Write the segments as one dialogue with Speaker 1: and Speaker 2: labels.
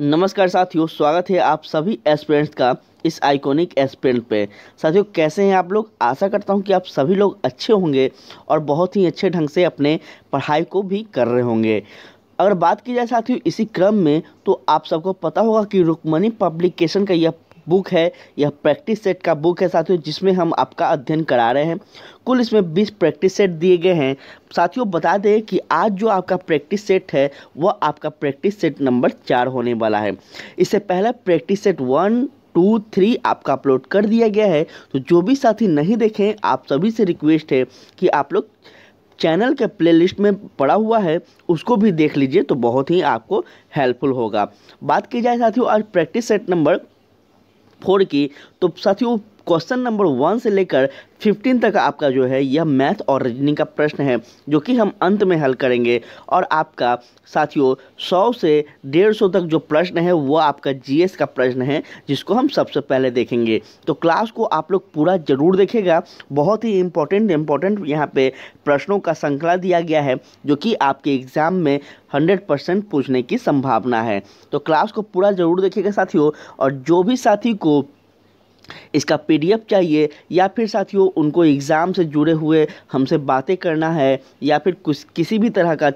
Speaker 1: नमस्कार साथियों स्वागत है आप सभी एस्पिरेंट्स का इस आइकॉनिक एस्पिरेंट पे साथियों कैसे हैं आप लोग आशा करता हूं कि आप सभी लोग अच्छे होंगे और बहुत ही अच्छे ढंग से अपने पढ़ाई को भी कर रहे होंगे अगर बात की जाए साथियों इसी क्रम में तो आप सबको पता होगा कि रुकमणी पब्लिकेशन का यह बुक है यह प्रैक्टिस सेट का बुक है साथियों जिसमें हम आपका अध्ययन करा रहे हैं कुल इसमें बीस प्रैक्टिस सेट दिए गए हैं साथियों बता दें कि आज जो आपका प्रैक्टिस सेट है वह आपका प्रैक्टिस सेट नंबर चार होने वाला है इससे पहले practice set one two three आपका अपलोड कर दिया गया है तो जो भी साथी नहीं देखें आप सभी से रिक्वेस्ट है कि आप लोग चैनल के प्लेलिस्ट में पड़ा हुआ है उसको भी देख लीजिए तो बहुत ही आपको हेल्पफुल होगा बात की जाए साथियों आज प्रैक्टिस सेट नंबर फोर की तो साथियों क्वेश्चन नंबर वन से लेकर फिफ्टीन तक आपका जो है यह मैथ और रीजनिंग का प्रश्न है जो कि हम अंत में हल करेंगे और आपका साथियों सौ से डेढ़ सौ तक जो प्रश्न है वह आपका जीएस का प्रश्न है जिसको हम सबसे पहले देखेंगे तो क्लास को आप लोग पूरा जरूर देखेगा बहुत ही इम्पोर्टेंट इम्पोर्टेंट यहाँ पे प्रश्नों का श्रृंखला दिया गया है जो कि आपके एग्ज़ाम में हंड्रेड परसेंट पूछने की संभावना है तो क्लास को पूरा जरूर देखिएगा साथियों और जो भी साथी को इसका पीडीएफ चाहिए या फिर साथियों उनको एग्ज़ाम से जुड़े हुए हमसे बातें करना है या फिर कुछ किसी भी तरह का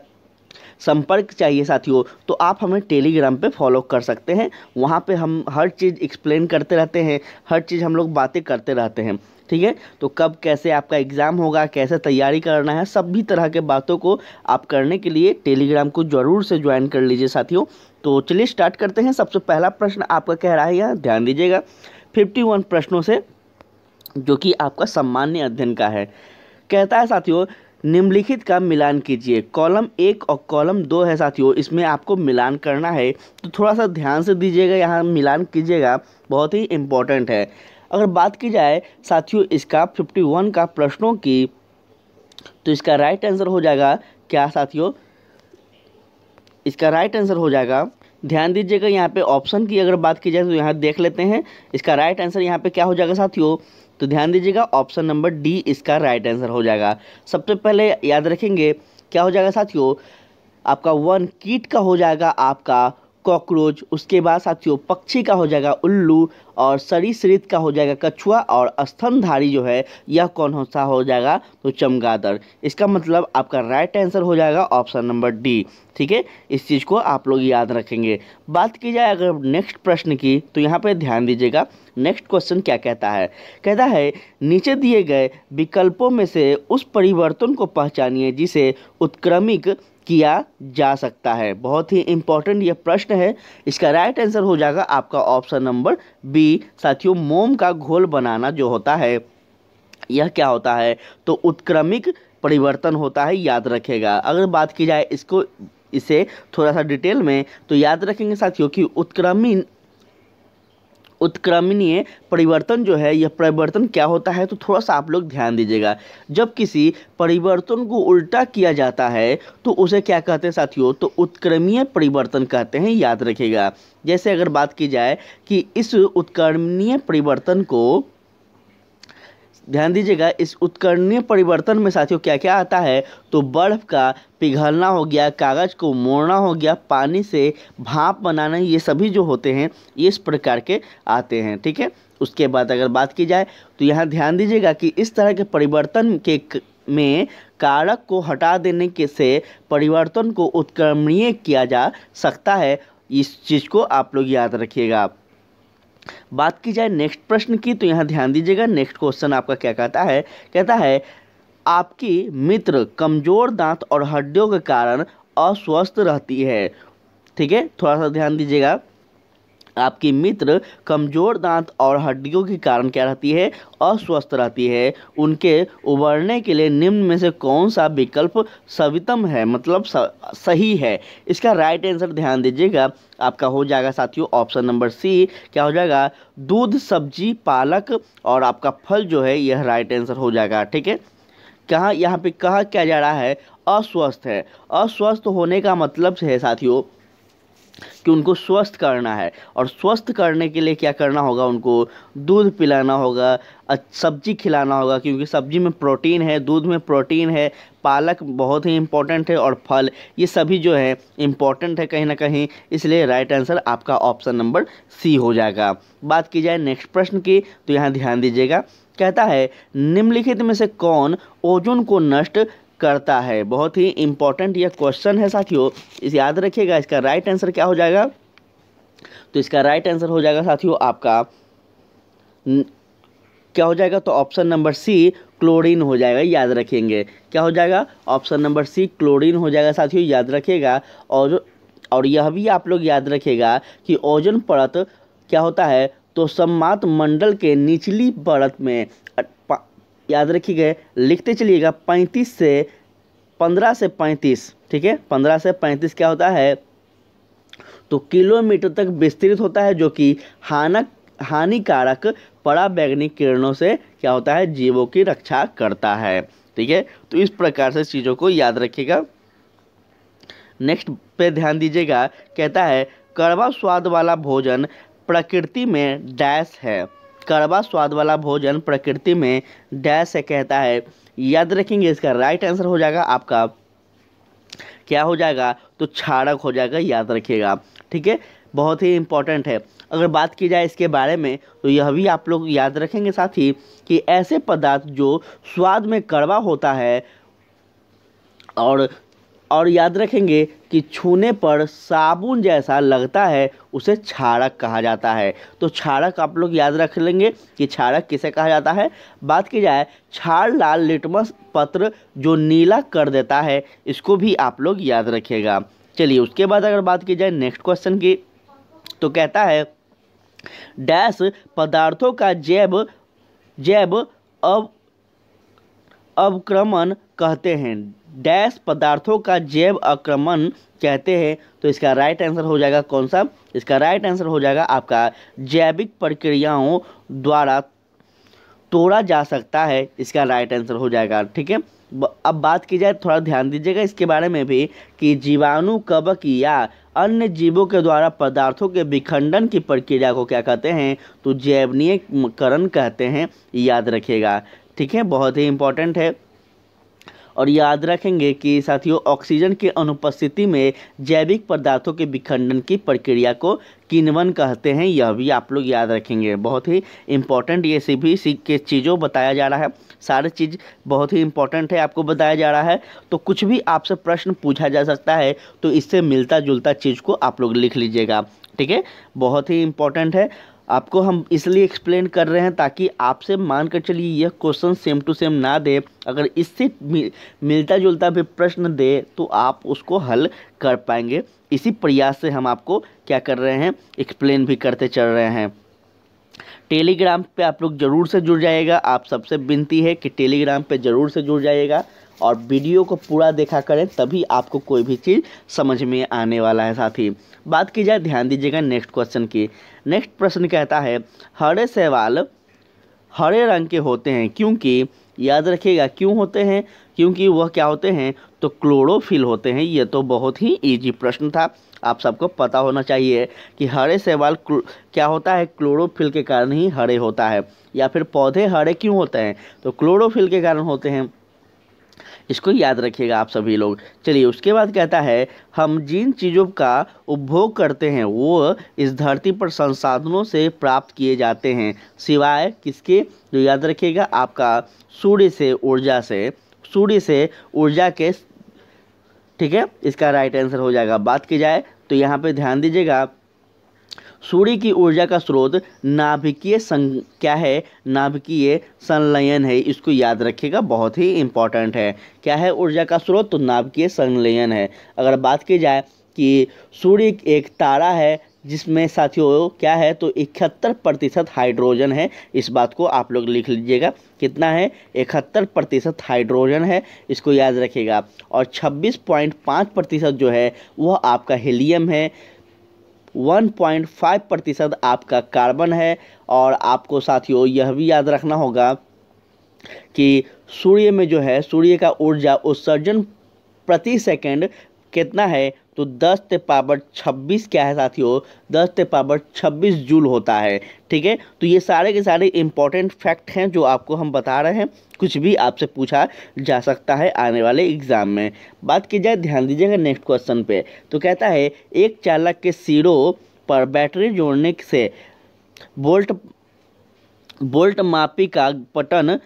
Speaker 1: संपर्क चाहिए साथियों तो आप हमें टेलीग्राम पे फॉलो कर सकते हैं वहाँ पे हम हर चीज़ एक्सप्लेन करते रहते हैं हर चीज़ हम लोग बातें करते रहते हैं ठीक है तो कब कैसे आपका एग्ज़ाम होगा कैसे तैयारी करना है सब भी तरह के बातों को आप करने के लिए टेलीग्राम को ज़रूर से ज्वाइन कर लीजिए साथियों तो चलिए स्टार्ट करते हैं सबसे पहला प्रश्न आपका कह रहा है यहाँ ध्यान दीजिएगा फिफ्टी वन प्रश्नों से जो कि आपका सामान्य अध्ययन का है कहता है साथियों निम्नलिखित का मिलान कीजिए कॉलम एक और कॉलम दो है साथियों इसमें आपको मिलान करना है तो थोड़ा सा ध्यान से दीजिएगा यहाँ मिलान कीजिएगा बहुत ही इम्पोर्टेंट है अगर बात की जाए साथियों इसका फिफ्टी वन का प्रश्नों की तो इसका राइट आंसर हो जाएगा क्या साथियों इसका राइट आंसर हो जाएगा ध्यान दीजिएगा यहाँ पे ऑप्शन की अगर बात की जाए तो यहाँ देख लेते हैं इसका राइट आंसर यहाँ पे क्या हो जाएगा साथियों तो ध्यान दीजिएगा ऑप्शन नंबर डी इसका राइट आंसर हो जाएगा सबसे पहले याद रखेंगे क्या हो जाएगा साथियों आपका वन कीट का हो जाएगा आपका कॉकरोच उसके बाद साथियों पक्षी का हो जाएगा उल्लू और सरीसृप का हो जाएगा कछुआ और स्तनधारी जो है यह कौन सा हो जाएगा तो चमगादड़ इसका मतलब आपका राइट आंसर हो जाएगा ऑप्शन नंबर डी ठीक है इस चीज़ को आप लोग याद रखेंगे बात की जाए अगर नेक्स्ट प्रश्न की तो यहाँ पे ध्यान दीजिएगा नेक्स्ट क्वेश्चन क्या कहता है कहता है नीचे दिए गए विकल्पों में से उस परिवर्तन को पहचानिए जिसे उत्क्रमिक किया जा सकता है बहुत ही इंपॉर्टेंट यह प्रश्न है इसका राइट आंसर हो जाएगा आपका ऑप्शन नंबर बी साथियों मोम का घोल बनाना जो होता है यह क्या होता है तो उत्क्रमिक परिवर्तन होता है याद रखेगा अगर बात की जाए इसको इसे थोड़ा सा डिटेल में तो याद रखेंगे साथियों कि उत्क्रमण उत्क्रमणीय परिवर्तन जो है यह परिवर्तन क्या होता है तो थोड़ा सा आप लोग ध्यान दीजिएगा जब किसी परिवर्तन को उल्टा किया जाता है तो उसे क्या कहते हैं साथियों तो उत्क्रमीय परिवर्तन कहते हैं याद रखिएगा जैसे अगर बात की जाए कि इस उत्क्रमणीय परिवर्तन को ध्यान दीजिएगा इस उत्कर्णीय परिवर्तन में साथियों क्या क्या आता है तो बर्फ़ का पिघलना हो गया कागज़ को मोड़ना हो गया पानी से भाप बनाना ये सभी जो होते हैं ये इस प्रकार के आते हैं ठीक है उसके बाद अगर बात की जाए तो यहाँ ध्यान दीजिएगा कि इस तरह के परिवर्तन के में कारक को हटा देने के से परिवर्तन को उत्क्रमणीय किया जा सकता है इस चीज़ को आप लोग याद रखिएगा आप बात की जाए नेक्स्ट प्रश्न की तो यहाँ ध्यान दीजिएगा नेक्स्ट क्वेश्चन आपका क्या कहता है कहता है आपकी मित्र कमजोर दांत और हड्डियों के कारण अस्वस्थ रहती है ठीक है थोड़ा सा ध्यान दीजिएगा आपकी मित्र कमज़ोर दांत और हड्डियों के कारण क्या रहती है अस्वस्थ रहती है उनके उबरने के लिए निम्न में से कौन सा विकल्प सवितम है मतलब सही है इसका राइट आंसर ध्यान दीजिएगा आपका हो जाएगा साथियों ऑप्शन नंबर सी क्या हो जाएगा दूध सब्जी पालक और आपका फल जो है यह राइट आंसर हो जाएगा ठीक है कहाँ यहाँ पे कहा क्या जा रहा है अस्वस्थ है अस्वस्थ होने का मतलब है साथियों कि उनको स्वस्थ करना है और स्वस्थ करने के लिए क्या करना होगा उनको दूध पिलाना होगा सब्जी खिलाना होगा क्योंकि सब्जी में प्रोटीन है दूध में प्रोटीन है पालक बहुत ही इम्पॉर्टेंट है और फल ये सभी जो है इम्पॉर्टेंट है कहीं ना कहीं इसलिए राइट आंसर आपका ऑप्शन नंबर सी हो जाएगा बात की जाए नेक्स्ट प्रश्न की तो यहाँ ध्यान दीजिएगा कहता है निम्नलिखित में से कौन ओजोन को नष्ट करता है बहुत ही इंपॉर्टेंट यह क्वेश्चन है साथियों इसे याद रखिएगा इसका राइट आंसर क्या हो जाएगा तो इसका राइट आंसर हो जाएगा साथियों आपका क्या हो जाएगा तो ऑप्शन नंबर सी क्लोरीन हो जाएगा याद रखेंगे क्या हो जाएगा ऑप्शन नंबर सी क्लोरीन हो जाएगा साथियों याद रखिएगा और और यह भी आप लोग याद रखिएगा कि ओजन परत क्या होता है तो सम्मात मंडल के निचली परत में याद रखिएगा लिखते चलिएगा पैंतीस से पंद्रह से पैंतीस ठीक है पंद्रह से पैंतीस क्या होता है तो किलोमीटर तक विस्तृत होता है जो कि हानक हानिकारक वैज्ञानिक किरणों से क्या होता है जीवों की रक्षा करता है ठीक है तो इस प्रकार से चीज़ों को याद रखिएगा नेक्स्ट पे ध्यान दीजिएगा कहता है कड़वा स्वाद वाला भोजन प्रकृति में डैश है कड़वा स्वाद वाला भोजन प्रकृति में डैश से कहता है याद रखेंगे इसका राइट आंसर हो जाएगा आपका क्या हो जाएगा तो छाड़क हो जाएगा याद रखिएगा ठीक है बहुत ही इम्पॉर्टेंट है अगर बात की जाए इसके बारे में तो यह भी आप लोग याद रखेंगे साथ ही कि ऐसे पदार्थ जो स्वाद में कड़वा होता है और और याद रखेंगे कि छूने पर साबुन जैसा लगता है उसे छाड़क कहा जाता है तो छाड़क आप लोग याद रख लेंगे कि छाड़क किसे कहा जाता है बात की जाए छाड़ लाल लिटमस पत्र जो नीला कर देता है इसको भी आप लोग याद रखिएगा चलिए उसके बाद अगर बात की जाए नेक्स्ट क्वेश्चन की तो कहता है डैश पदार्थों का जैव जैव अब अवक्रमण कहते हैं डैश पदार्थों का जैव आक्रमण कहते हैं तो इसका राइट आंसर हो जाएगा कौन सा इसका राइट आंसर हो जाएगा आपका जैविक प्रक्रियाओं द्वारा तोड़ा जा सकता है इसका राइट आंसर हो जाएगा ठीक है अब बात की जाए थोड़ा ध्यान दीजिएगा इसके बारे में भी कि जीवाणु कवक या अन्य जीवों के द्वारा पदार्थों के विखंडन की प्रक्रिया को क्या कहते हैं तो जैवनीयकरण कहते हैं याद रखिएगा ठीक है बहुत ही इंपॉर्टेंट है और याद रखेंगे कि साथियों ऑक्सीजन के अनुपस्थिति में जैविक पदार्थों के विखंडन की प्रक्रिया को किनवन कहते हैं यह भी आप लोग याद रखेंगे बहुत ही इम्पॉर्टेंट ये सभी के चीज़ों बताया जा रहा है सारे चीज़ बहुत ही इम्पोर्टेंट है आपको बताया जा रहा है तो कुछ भी आपसे प्रश्न पूछा जा सकता है तो इससे मिलता जुलता चीज़ को आप लोग लिख लीजिएगा ठीक है बहुत ही इम्पोर्टेंट है आपको हम इसलिए एक्सप्लेन कर रहे हैं ताकि आपसे मान कर चलिए यह क्वेश्चन सेम टू सेम ना दे अगर इससे मिलता जुलता भी प्रश्न दे तो आप उसको हल कर पाएंगे इसी प्रयास से हम आपको क्या कर रहे हैं एक्सप्लेन भी करते चल रहे हैं टेलीग्राम पे आप लोग ज़रूर से जुड़ जाइएगा आप सबसे विनती है कि टेलीग्राम पे ज़रूर से जुड़ जाइएगा और वीडियो को पूरा देखा करें तभी आपको कोई भी चीज़ समझ में आने वाला है साथ ही बात की जाए ध्यान दीजिएगा नेक्स्ट क्वेश्चन की नेक्स्ट प्रश्न कहता है हरे सवाल हरे रंग के होते हैं क्योंकि याद रखिएगा क्यों होते हैं क्योंकि वह क्या होते हैं तो क्लोरोफिल होते हैं ये तो बहुत ही ईजी प्रश्न था आप सबको पता होना चाहिए कि हरे सेवाल क्या होता है क्लोरोफिल के कारण ही हरे होता है या फिर पौधे हरे क्यों होते हैं तो क्लोरोफिल के कारण होते हैं इसको याद रखिएगा आप सभी लोग चलिए उसके बाद कहता है हम जिन चीज़ों का उपभोग करते हैं वो इस धरती पर संसाधनों से प्राप्त किए जाते हैं सिवाय किसके जो याद रखिएगा आपका सूर्य से ऊर्जा से सूर्य से ऊर्जा के ठीक है इसका राइट आंसर हो जाएगा बात की जाए तो यहाँ पे ध्यान दीजिएगा सूर्य की ऊर्जा का स्रोत नाभिकीय सं क्या है नाभिकीय संलयन है इसको याद रखिएगा बहुत ही इंपॉर्टेंट है क्या है ऊर्जा का स्रोत तो नाभिकीय संलयन है अगर बात की जाए कि सूर्य एक तारा है जिसमें साथियों क्या है तो इकहत्तर प्रतिशत हाइड्रोजन है इस बात को आप लोग लिख लीजिएगा कितना है इकहत्तर प्रतिशत हाइड्रोजन है इसको याद रखिएगा और छब्बीस पॉइंट पाँच प्रतिशत जो है वह आपका हीलियम है 1.5 प्रतिशत आपका कार्बन है और आपको साथियों यह भी याद रखना होगा कि सूर्य में जो है सूर्य का ऊर्जा उत्सर्जन प्रति सेकंड कितना है तो 10 ते पावर 26 क्या है साथियों 10 ते पावर 26 जूल होता है ठीक है तो ये सारे के सारे इंपॉर्टेंट फैक्ट हैं जो आपको हम बता रहे हैं कुछ भी आपसे पूछा जा सकता है आने वाले एग्ज़ाम में बात की जाए ध्यान दीजिएगा नेक्स्ट क्वेश्चन पे तो कहता है एक चालक के सिरों पर बैटरी जोड़ने से बोल्ट बोल्ट मापी का पटन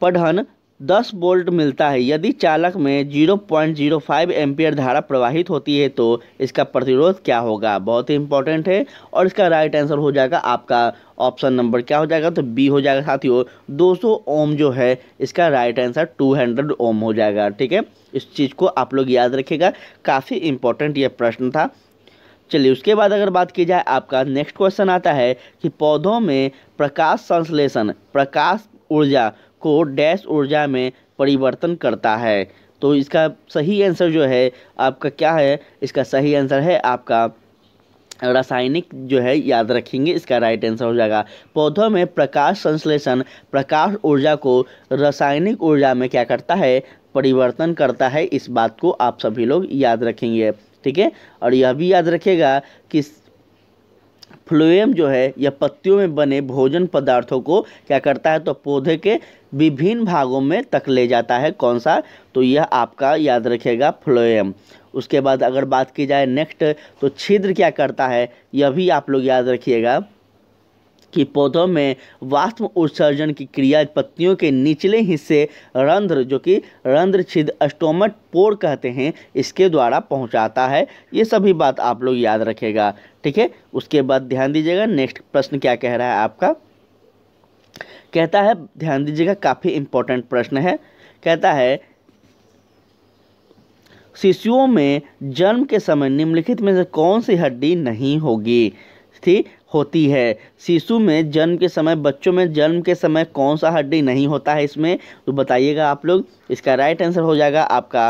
Speaker 1: पढ़न दस वोल्ट मिलता है यदि चालक में 0.05 एम्पियर धारा प्रवाहित होती है तो इसका प्रतिरोध क्या होगा बहुत ही इंपॉर्टेंट है और इसका राइट आंसर हो जाएगा आपका ऑप्शन नंबर क्या हो जाएगा तो बी हो जाएगा साथियों 200 ओम जो है इसका राइट आंसर 200 ओम हो जाएगा ठीक है इस चीज़ को आप लोग याद रखेगा काफ़ी इंपॉर्टेंट यह प्रश्न था चलिए उसके बाद अगर बात की जाए आपका नेक्स्ट क्वेश्चन आता है कि पौधों में प्रकाश संश्लेषण प्रकाश ऊर्जा को डैश ऊर्जा में परिवर्तन करता है तो इसका सही आंसर जो है आपका क्या है इसका सही आंसर है आपका रासायनिक जो है याद रखेंगे इसका राइट आंसर हो जाएगा पौधों में प्रकाश संश्लेषण प्रकाश ऊर्जा को रासायनिक ऊर्जा में क्या करता है परिवर्तन करता है इस बात को आप सभी लोग याद रखेंगे ठीक है और यह भी याद रखेगा कि फ्लोएम जो है यह पत्तियों में बने भोजन पदार्थों को क्या करता है तो पौधे के विभिन्न भागों में तक ले जाता है कौन सा तो यह आपका याद रखेगा फ्लोएम उसके बाद अगर बात की जाए नेक्स्ट तो छिद्र क्या करता है यह भी आप लोग याद रखिएगा कि पौधों में वास्तव उत्सर्जन की क्रिया पत्तियों के निचले हिस्से रंध्र जो कि रंध्र छिद अस्टोमट पोर कहते हैं इसके द्वारा पहुंचाता है ये सभी बात आप लोग याद रखेगा ठीक है उसके बाद ध्यान दीजिएगा नेक्स्ट प्रश्न क्या कह रहा है आपका कहता है ध्यान दीजिएगा काफ़ी इम्पोर्टेंट प्रश्न है कहता है शिशुओं में जन्म के समय निम्नलिखित में से कौन सी हड्डी नहीं होगी थी होती है शिशु में जन्म के समय बच्चों में जन्म के समय कौन सा हड्डी नहीं होता है इसमें तो बताइएगा आप लोग इसका राइट आंसर हो जाएगा आपका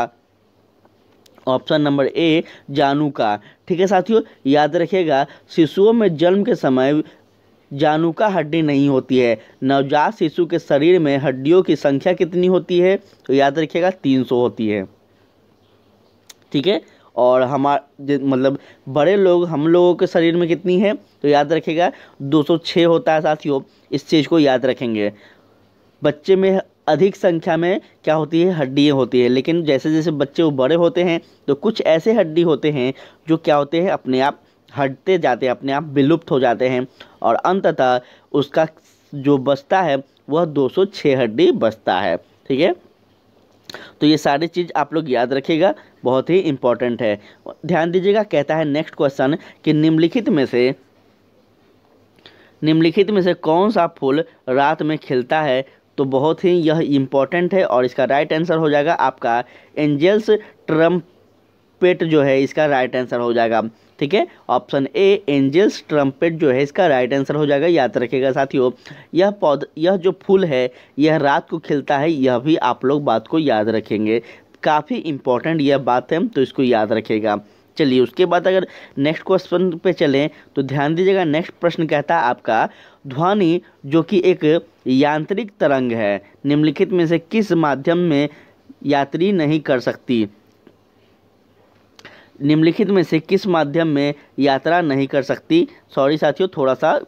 Speaker 1: ऑप्शन नंबर ए जानू का ठीक है साथियों याद रखिएगा शिशुओं में जन्म के समय जानुका हड्डी नहीं होती है नवजात शिशु के शरीर में हड्डियों की संख्या कितनी होती है तो याद रखिएगा तीन सौ होती है ठीक है और हमारे मतलब बड़े लोग हम लोगों के शरीर में कितनी है तो याद रखेगा 206 होता है साथियों इस चीज़ को याद रखेंगे बच्चे में अधिक संख्या में क्या होती है हड्डियाँ होती है लेकिन जैसे जैसे बच्चे वो बड़े होते हैं तो कुछ ऐसे हड्डी होते हैं जो क्या होते हैं अपने आप हटते जाते हैं अपने आप विलुप्त हो जाते हैं और अंततः उसका जो बचता है वह 206 हड्डी बचता है ठीक है तो ये सारी चीज़ आप लोग याद रखिएगा बहुत ही इम्पॉर्टेंट है ध्यान दीजिएगा कहता है नेक्स्ट क्वेश्चन कि निम्नलिखित में से निम्नलिखित में से कौन सा फूल रात में खिलता है तो बहुत ही यह इम्पॉर्टेंट है और इसका राइट आंसर हो जाएगा आपका एंजल्स ट्रम्पेट जो है इसका राइट आंसर हो जाएगा ठीक है ऑप्शन ए एंजल्स ट्रम्पेट जो है इसका राइट आंसर हो जाएगा याद रखेगा साथियों यह पौध यह जो फूल है यह रात को खिलता है यह भी आप लोग बात को याद रखेंगे काफ़ी इंपॉर्टेंट यह बात है तो इसको याद रखेगा चलिए उसके बाद अगर नेक्स्ट क्वेश्चन पे चलें तो ध्यान दीजिएगा नेक्स्ट प्रश्न कहता है आपका ध्वनि जो कि एक यांत्रिक तरंग है निम्नलिखित में से किस माध्यम में यात्री नहीं कर सकती निम्नलिखित में से किस माध्यम में यात्रा नहीं कर सकती सॉरी साथियों थोड़ा सा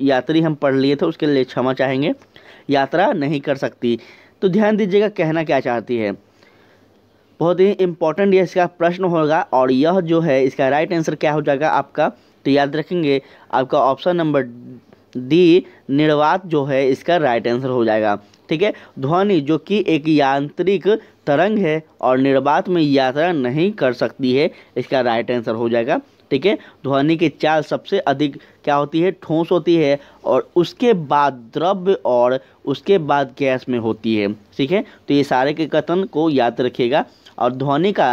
Speaker 1: यात्री हम पढ़ लिए थे उसके लिए क्षमा चाहेंगे यात्रा नहीं कर सकती तो ध्यान दीजिएगा कहना क्या चाहती है बहुत ही इम्पोर्टेंट यह इसका प्रश्न होगा और यह जो है इसका राइट आंसर क्या हो जाएगा आपका तो याद रखेंगे आपका ऑप्शन नंबर डी निर्वात जो है इसका राइट आंसर हो जाएगा ठीक है ध्वनि जो कि एक यांत्रिक तरंग है और निर्बाध में यात्रा नहीं कर सकती है इसका राइट आंसर हो जाएगा ठीक है ध्वनि की चाल सबसे अधिक क्या होती है ठोस होती है और उसके बाद द्रव्य और उसके बाद गैस में होती है ठीक है तो ये सारे के कथन को याद रखिएगा और ध्वनि का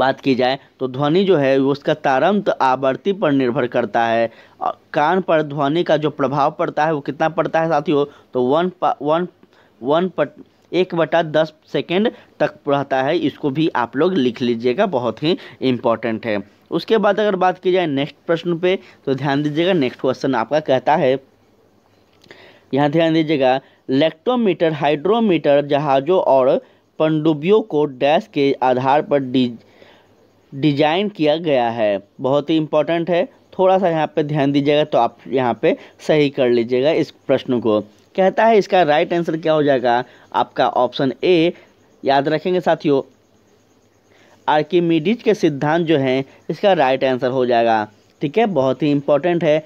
Speaker 1: बात की जाए तो ध्वनि जो है उसका तारंत आवर्ती पर निर्भर करता है और कान पर ध्वनि का जो प्रभाव पड़ता है वो कितना पड़ता है साथियों तो वन पा, वन वन पट एक बटा दस सेकेंड तक रहता है इसको भी आप लोग लिख लीजिएगा बहुत ही इम्पॉर्टेंट है उसके बाद अगर बात की जाए नेक्स्ट प्रश्न पे तो ध्यान दीजिएगा नेक्स्ट क्वेश्चन आपका कहता है यहाँ ध्यान दीजिएगा लेक्टोमीटर हाइड्रोमीटर जहाज़ों और पनडुब्बियों को डैश के आधार पर डिजाइन किया गया है बहुत ही इम्पॉर्टेंट है थोड़ा सा यहाँ पे ध्यान दीजिएगा तो आप यहाँ पे सही कर लीजिएगा इस प्रश्न को कहता है इसका राइट आंसर क्या हो जाएगा आपका ऑप्शन ए याद रखेंगे साथियों आर्किमिडीज के सिद्धांत जो हैं इसका राइट आंसर हो जाएगा ठीक है बहुत ही इंपॉर्टेंट है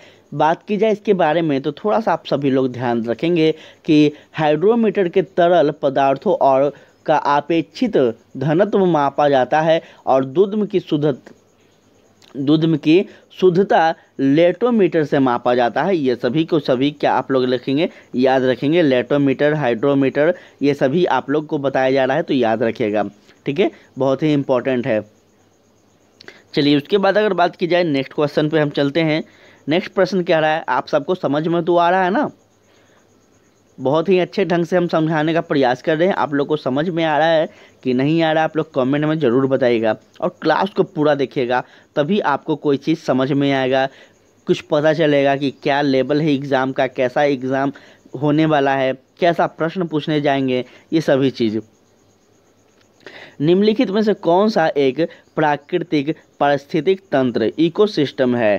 Speaker 1: बात की जाए इसके बारे में तो थोड़ा सा आप सभी लोग ध्यान रखेंगे कि हाइड्रोमीटर के तरल पदार्थों और का अपेक्षित घनत्व मापा जाता है और दुद्म की शुद्ध दुद्म की शुद्धता लेटोमीटर से मापा जाता है ये सभी को सभी क्या आप लोग लिखेंगे याद रखेंगे लेटोमीटर हाइड्रोमीटर ये सभी आप लोग को बताया जा रहा है तो याद रखिएगा ठीक है बहुत ही इम्पोर्टेंट है चलिए उसके बाद अगर बात की जाए नेक्स्ट क्वेश्चन पे हम चलते हैं नेक्स्ट प्रश्न क्या रहा है आप सबको समझ में तो आ रहा है ना बहुत ही अच्छे ढंग से हम समझाने का प्रयास कर रहे हैं आप लोग को समझ में आ रहा है कि नहीं आ रहा आप लोग कमेंट में ज़रूर बताइएगा और क्लास को पूरा देखिएगा तभी आपको कोई चीज़ समझ में आएगा कुछ पता चलेगा कि क्या लेवल है एग्ज़ाम का कैसा एग्ज़ाम होने वाला है कैसा प्रश्न पूछने जाएंगे ये सभी चीज़ निम्नलिखित में से कौन सा एक प्राकृतिक पारिस्थितिक तंत्र इकोसिस्टम है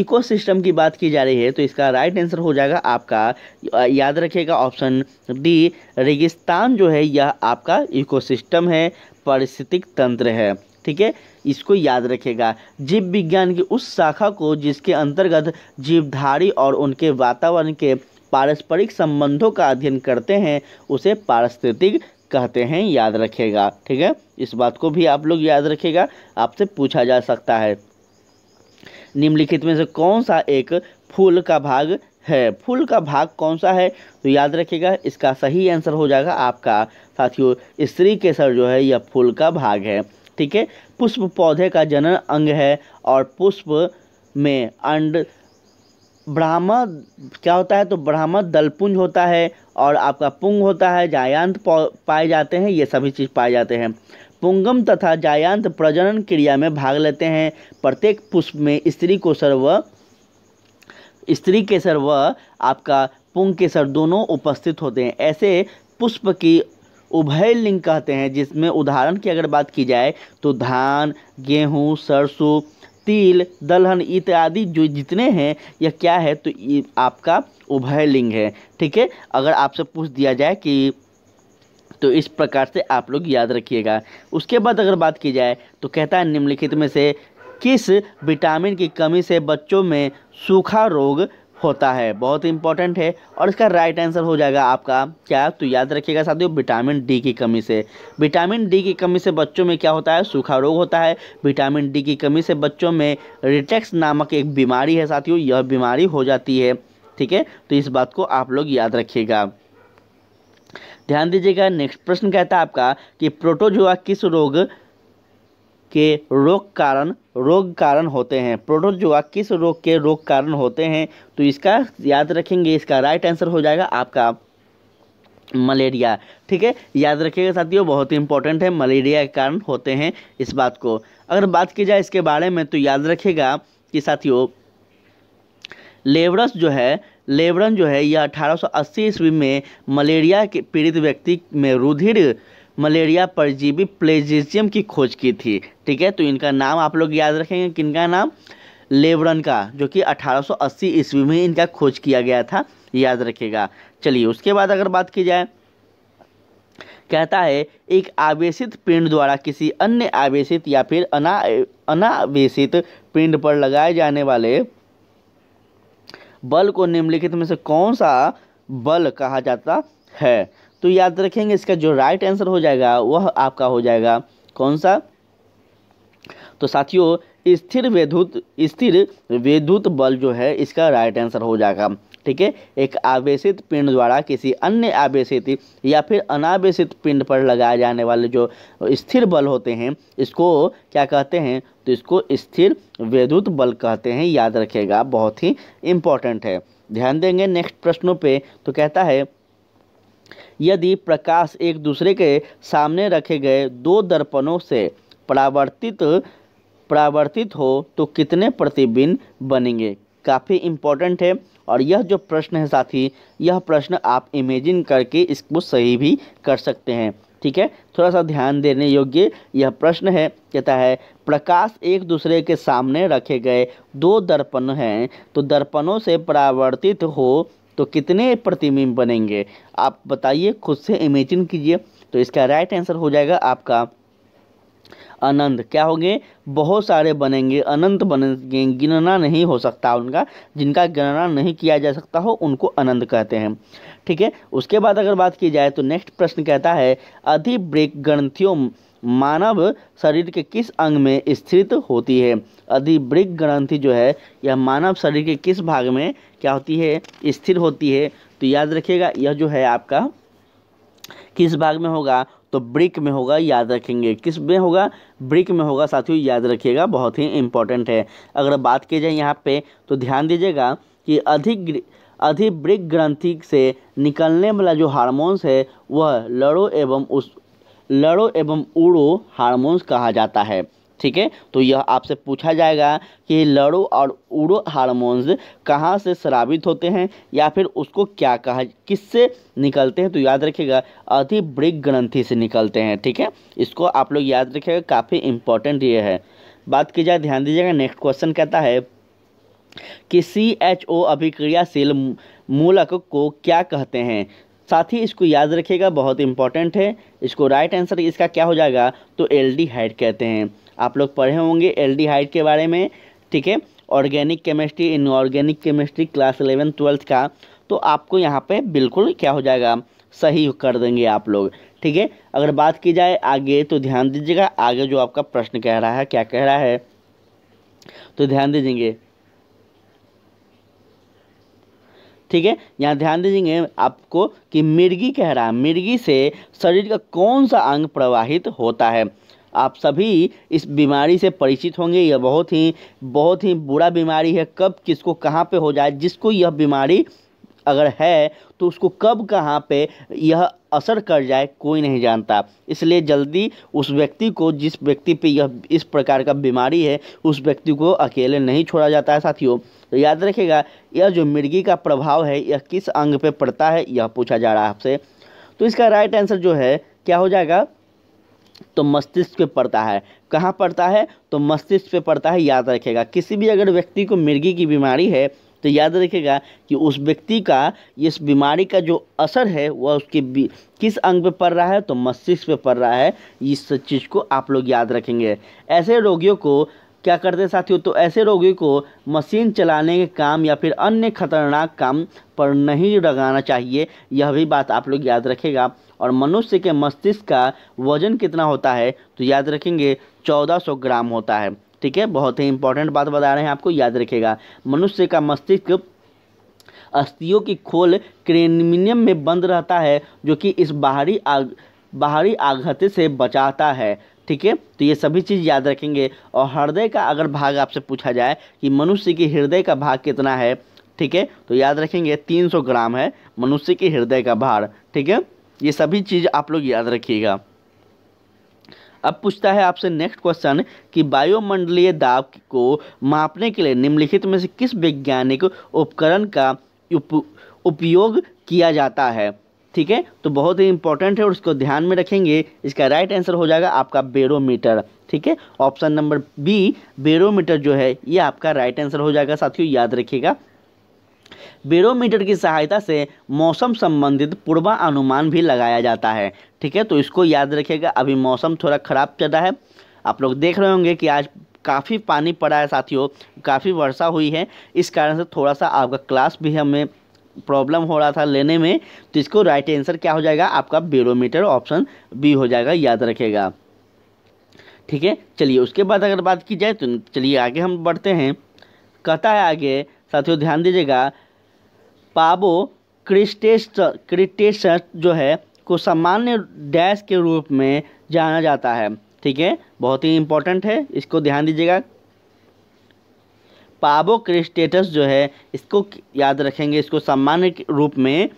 Speaker 1: इकोसिस्टम की बात की जा रही है तो इसका राइट आंसर हो जाएगा आपका याद रखिएगा ऑप्शन डी रेगिस्तान जो है यह आपका इकोसिस्टम है पारिस्थितिक तंत्र है ठीक है इसको याद रखेगा जीव विज्ञान की उस शाखा को जिसके अंतर्गत जीवधारी और उनके वातावरण के पारस्परिक संबंधों का अध्ययन करते हैं उसे पारिस्थितिक कहते हैं याद रखेगा ठीक है इस बात को भी आप लोग याद रखेगा आपसे पूछा जा सकता है निम्नलिखित में से कौन सा एक फूल का भाग है फूल का भाग कौन सा है तो याद रखिएगा इसका सही आंसर हो जाएगा आपका साथियों स्त्री केसर जो है यह फूल का भाग है ठीक है पुष्प पौधे का जनन अंग है और पुष्प में अंड ब्राह्म क्या होता है तो ब्राह्म दलपुंज होता है और आपका पुंग होता है जायांत पाए जाते हैं ये सभी चीज़ पाए जाते हैं पुंगम तथा जायांत प्रजनन क्रिया में भाग लेते हैं प्रत्येक पुष्प में स्त्री को सर्व स्त्री के सर्व आपका पुंग के सर दोनों उपस्थित होते हैं ऐसे पुष्प की उभय लिंग कहते हैं जिसमें उदाहरण की अगर बात की जाए तो धान गेहूँ सरसों तिल दलहन इत्यादि जो जितने हैं यह क्या है तो आपका उभय लिंग है ठीक है अगर आपसे पूछ दिया जाए कि तो इस प्रकार से आप लोग याद रखिएगा उसके बाद अगर बात की जाए तो कहता है निम्नलिखित में से किस विटामिन की कमी से बच्चों में सूखा रोग होता है बहुत ही इंपॉर्टेंट है और इसका राइट आंसर हो जाएगा आपका क्या तो याद रखिएगा साथियों विटामिन डी की कमी से विटामिन डी की कमी से बच्चों में क्या होता है सूखा रोग होता है विटामिन डी की कमी से बच्चों में रिटेक्स नामक एक बीमारी है साथियों यह बीमारी हो जाती है ठीक है तो इस बात को आप लोग याद रखिएगा ध्यान दीजिएगा नेक्स्ट प्रश्न कहता है आपका कि प्रोटोजोआ किस रोग के रोग कारण रोग कारण होते हैं प्रोटोजोआ किस रोग के रोग कारण होते हैं तो इसका याद रखेंगे इसका राइट आंसर हो जाएगा आपका मलेरिया ठीक है याद रखिएगा साथियों बहुत ही इंपॉर्टेंट है मलेरिया के कारण होते हैं इस बात को अगर बात की जाए इसके बारे में तो याद रखिएगा कि साथियों लेवरस जो है लेवरन जो है यह 1880 ईस्वी में मलेरिया के पीड़ित व्यक्ति में रुधिर मलेरिया परजीवी प्लेजिजियम की खोज की थी ठीक है तो इनका नाम आप लोग याद रखेंगे किनका नाम लेबरन का जो कि 1880 ईस्वी में इनका खोज किया गया था याद रखेगा चलिए उसके बाद अगर बात की जाए कहता है एक आवेशित पिंड द्वारा किसी अन्य आवेशित या फिर अना अनावेशित पिंड पर लगाए जाने वाले बल को निम्नलिखित में से कौन सा बल कहा जाता है तो याद रखेंगे इसका जो राइट आंसर हो जाएगा वह आपका हो जाएगा कौन सा तो साथियों स्थिर वैद्युत स्थिर वैद्युत बल जो है इसका राइट आंसर हो जाएगा ठीक है एक आवेशित पिंड द्वारा किसी अन्य आवेशित या फिर अनावेशित पिंड पर लगाए जाने वाले जो स्थिर बल होते हैं इसको क्या कहते हैं तो इसको स्थिर वैद्युत बल कहते हैं याद रखेगा बहुत ही इम्पोर्टेंट है ध्यान देंगे नेक्स्ट प्रश्नों पे तो कहता है यदि प्रकाश एक दूसरे के सामने रखे गए दो दर्पणों से परावर्तित परावर्तित हो तो कितने प्रतिबिंब बनेंगे काफ़ी इम्पोर्टेंट है और यह जो प्रश्न है साथी यह प्रश्न आप इमेजिन करके इसको सही भी कर सकते हैं ठीक है थोड़ा सा ध्यान देने योग्य यह प्रश्न है कहता है प्रकाश एक दूसरे के सामने रखे गए दो दर्पण हैं तो दर्पणों से परावर्तित हो तो कितने प्रतिबिंब बनेंगे आप बताइए खुद से इमेजिन कीजिए तो इसका राइट आंसर हो जाएगा आपका अनंत क्या होंगे बहुत सारे बनेंगे अनंत बनेंगे गिनना नहीं हो सकता उनका जिनका गणना नहीं किया जा सकता हो उनको अनंत कहते हैं ठीक है उसके बाद अगर बात की जाए तो नेक्स्ट प्रश्न कहता है अधिब्रेक ग्रंथियों मानव शरीर के किस अंग में स्थित होती है अधिवृक ग्रंथि जो है यह मानव शरीर के किस भाग में क्या होती है स्थिर होती है तो याद रखिएगा यह जो है आपका किस भाग में होगा तो ब्रिक में होगा याद रखेंगे किस में होगा ब्रिक में होगा साथियों याद रखिएगा बहुत ही इंपॉर्टेंट है अगर बात की जाए यहाँ पे तो ध्यान दीजिएगा कि अधिक अधिब्रिक ग्रंथि से निकलने वाला जो हार्मोन्स है वह लड़ो एवं उस लड़ो एवं उड़ो हारमोन्स कहा जाता है ठीक है तो यह आपसे पूछा जाएगा कि लड़ो और उड़ो हारमोन्स कहाँ से श्रावित होते हैं या फिर उसको क्या कहा किससे निकलते हैं तो याद रखिएगा अधिवृग ग्रंथि से निकलते हैं ठीक है इसको आप लोग याद रखिएगा काफ़ी इंपॉर्टेंट ये है बात की जाए ध्यान दीजिएगा नेक्स्ट क्वेश्चन कहता है कि सी एच ओ अभिक्रियाशील मूलक को क्या कहते हैं साथ ही इसको याद रखिएगा बहुत इंपॉर्टेंट है इसको राइट आंसर इसका क्या हो जाएगा तो एल कहते हैं आप लोग पढ़े होंगे एल के बारे में ठीक है organic chemistry inorganic chemistry class eleven twelfth का तो आपको यहाँ पे बिल्कुल क्या हो जाएगा सही कर देंगे आप लोग ठीक है अगर बात की जाए आगे तो ध्यान दीजिएगा आगे जो आपका प्रश्न कह रहा है क्या कह रहा है तो ध्यान दीजिए ठीक है यहाँ ध्यान दीजिए आपको कि मिर्गी कह रहा है मिर्गी से शरीर का कौन सा अंग प्रवाहित होता है आप सभी इस बीमारी से परिचित होंगे यह बहुत ही बहुत ही बुरा बीमारी है कब किसको कहाँ पे हो जाए जिसको यह बीमारी अगर है तो उसको कब कहाँ पे यह असर कर जाए कोई नहीं जानता इसलिए जल्दी उस व्यक्ति को जिस व्यक्ति पे यह इस प्रकार का बीमारी है उस व्यक्ति को अकेले नहीं छोड़ा जाता है साथियों तो याद रखेगा यह जो मिर्गी का प्रभाव है यह किस अंग पर पड़ता है यह पूछा जा रहा है आपसे तो इसका राइट आंसर जो है क्या हो जाएगा तो मस्तिष्क पे पड़ता है कहाँ पड़ता है तो मस्तिष्क पे पड़ता है याद रखेगा किसी भी अगर व्यक्ति को मिर्गी की बीमारी है तो याद रखेगा कि उस व्यक्ति का इस बीमारी का जो असर है वह उसके किस अंग पे पड़ रहा है तो मस्तिष्क पे पड़ रहा है इस चीज़ को आप लोग याद रखेंगे ऐसे रोगियों को क्या करते हैं साथियों तो ऐसे रोगियों को मशीन चलाने के काम या फिर अन्य खतरनाक काम पर नहीं लगाना चाहिए यह भी बात आप लोग याद रखेगा और मनुष्य के मस्तिष्क का वजन कितना होता है तो याद रखेंगे 1400 ग्राम होता है ठीक है बहुत ही इंपॉर्टेंट बात बता रहे हैं आपको याद रखेगा मनुष्य का मस्तिष्क अस्थियों की खोल क्रेनमिनियम में बंद रहता है जो कि इस बाहरी आग बाहरी आघात से बचाता है ठीक है तो ये सभी चीज़ याद रखेंगे और हृदय का अगर भाग आपसे पूछा जाए कि मनुष्य की हृदय का भाग कितना है ठीक है तो याद रखेंगे 300 ग्राम है मनुष्य के हृदय का भार ठीक है ये सभी चीज़ आप लोग याद रखिएगा अब पूछता है आपसे नेक्स्ट क्वेश्चन कि वायुमंडलीय दाब को मापने के लिए निम्नलिखित में से किस वैज्ञानिक उपकरण का उप, उपयोग किया जाता है ठीक है तो बहुत ही इंपॉर्टेंट है और उसको ध्यान में रखेंगे इसका राइट आंसर हो जाएगा आपका बेरोमीटर ठीक है ऑप्शन नंबर बी बेरोमीटर जो है ये आपका राइट आंसर हो जाएगा साथियों याद रखिएगा बेरोमीटर की सहायता से मौसम संबंधित पूर्वानुमान भी लगाया जाता है ठीक है तो इसको याद रखिएगा अभी मौसम थोड़ा ख़राब चल रहा है आप लोग देख रहे होंगे कि आज काफ़ी पानी पड़ा है साथियों काफ़ी वर्षा हुई है इस कारण से थोड़ा सा आपका क्लास भी हमें प्रॉब्लम हो रहा था लेने में तो इसको राइट आंसर क्या हो जाएगा आपका बेरोमीटर ऑप्शन बी हो जाएगा याद रखेगा ठीक है चलिए उसके बाद अगर बात की जाए तो चलिए आगे हम बढ़ते हैं कहता है आगे साथियों ध्यान दीजिएगा पाबो क्रिस्टेश क्रिटेस जो है को सामान्य डैश के रूप में जाना जाता है ठीक है बहुत ही इंपॉर्टेंट है इसको ध्यान दीजिएगा पाबो क्रिस्टेटस जो है इसको याद रखेंगे इसको सामान्य रूप में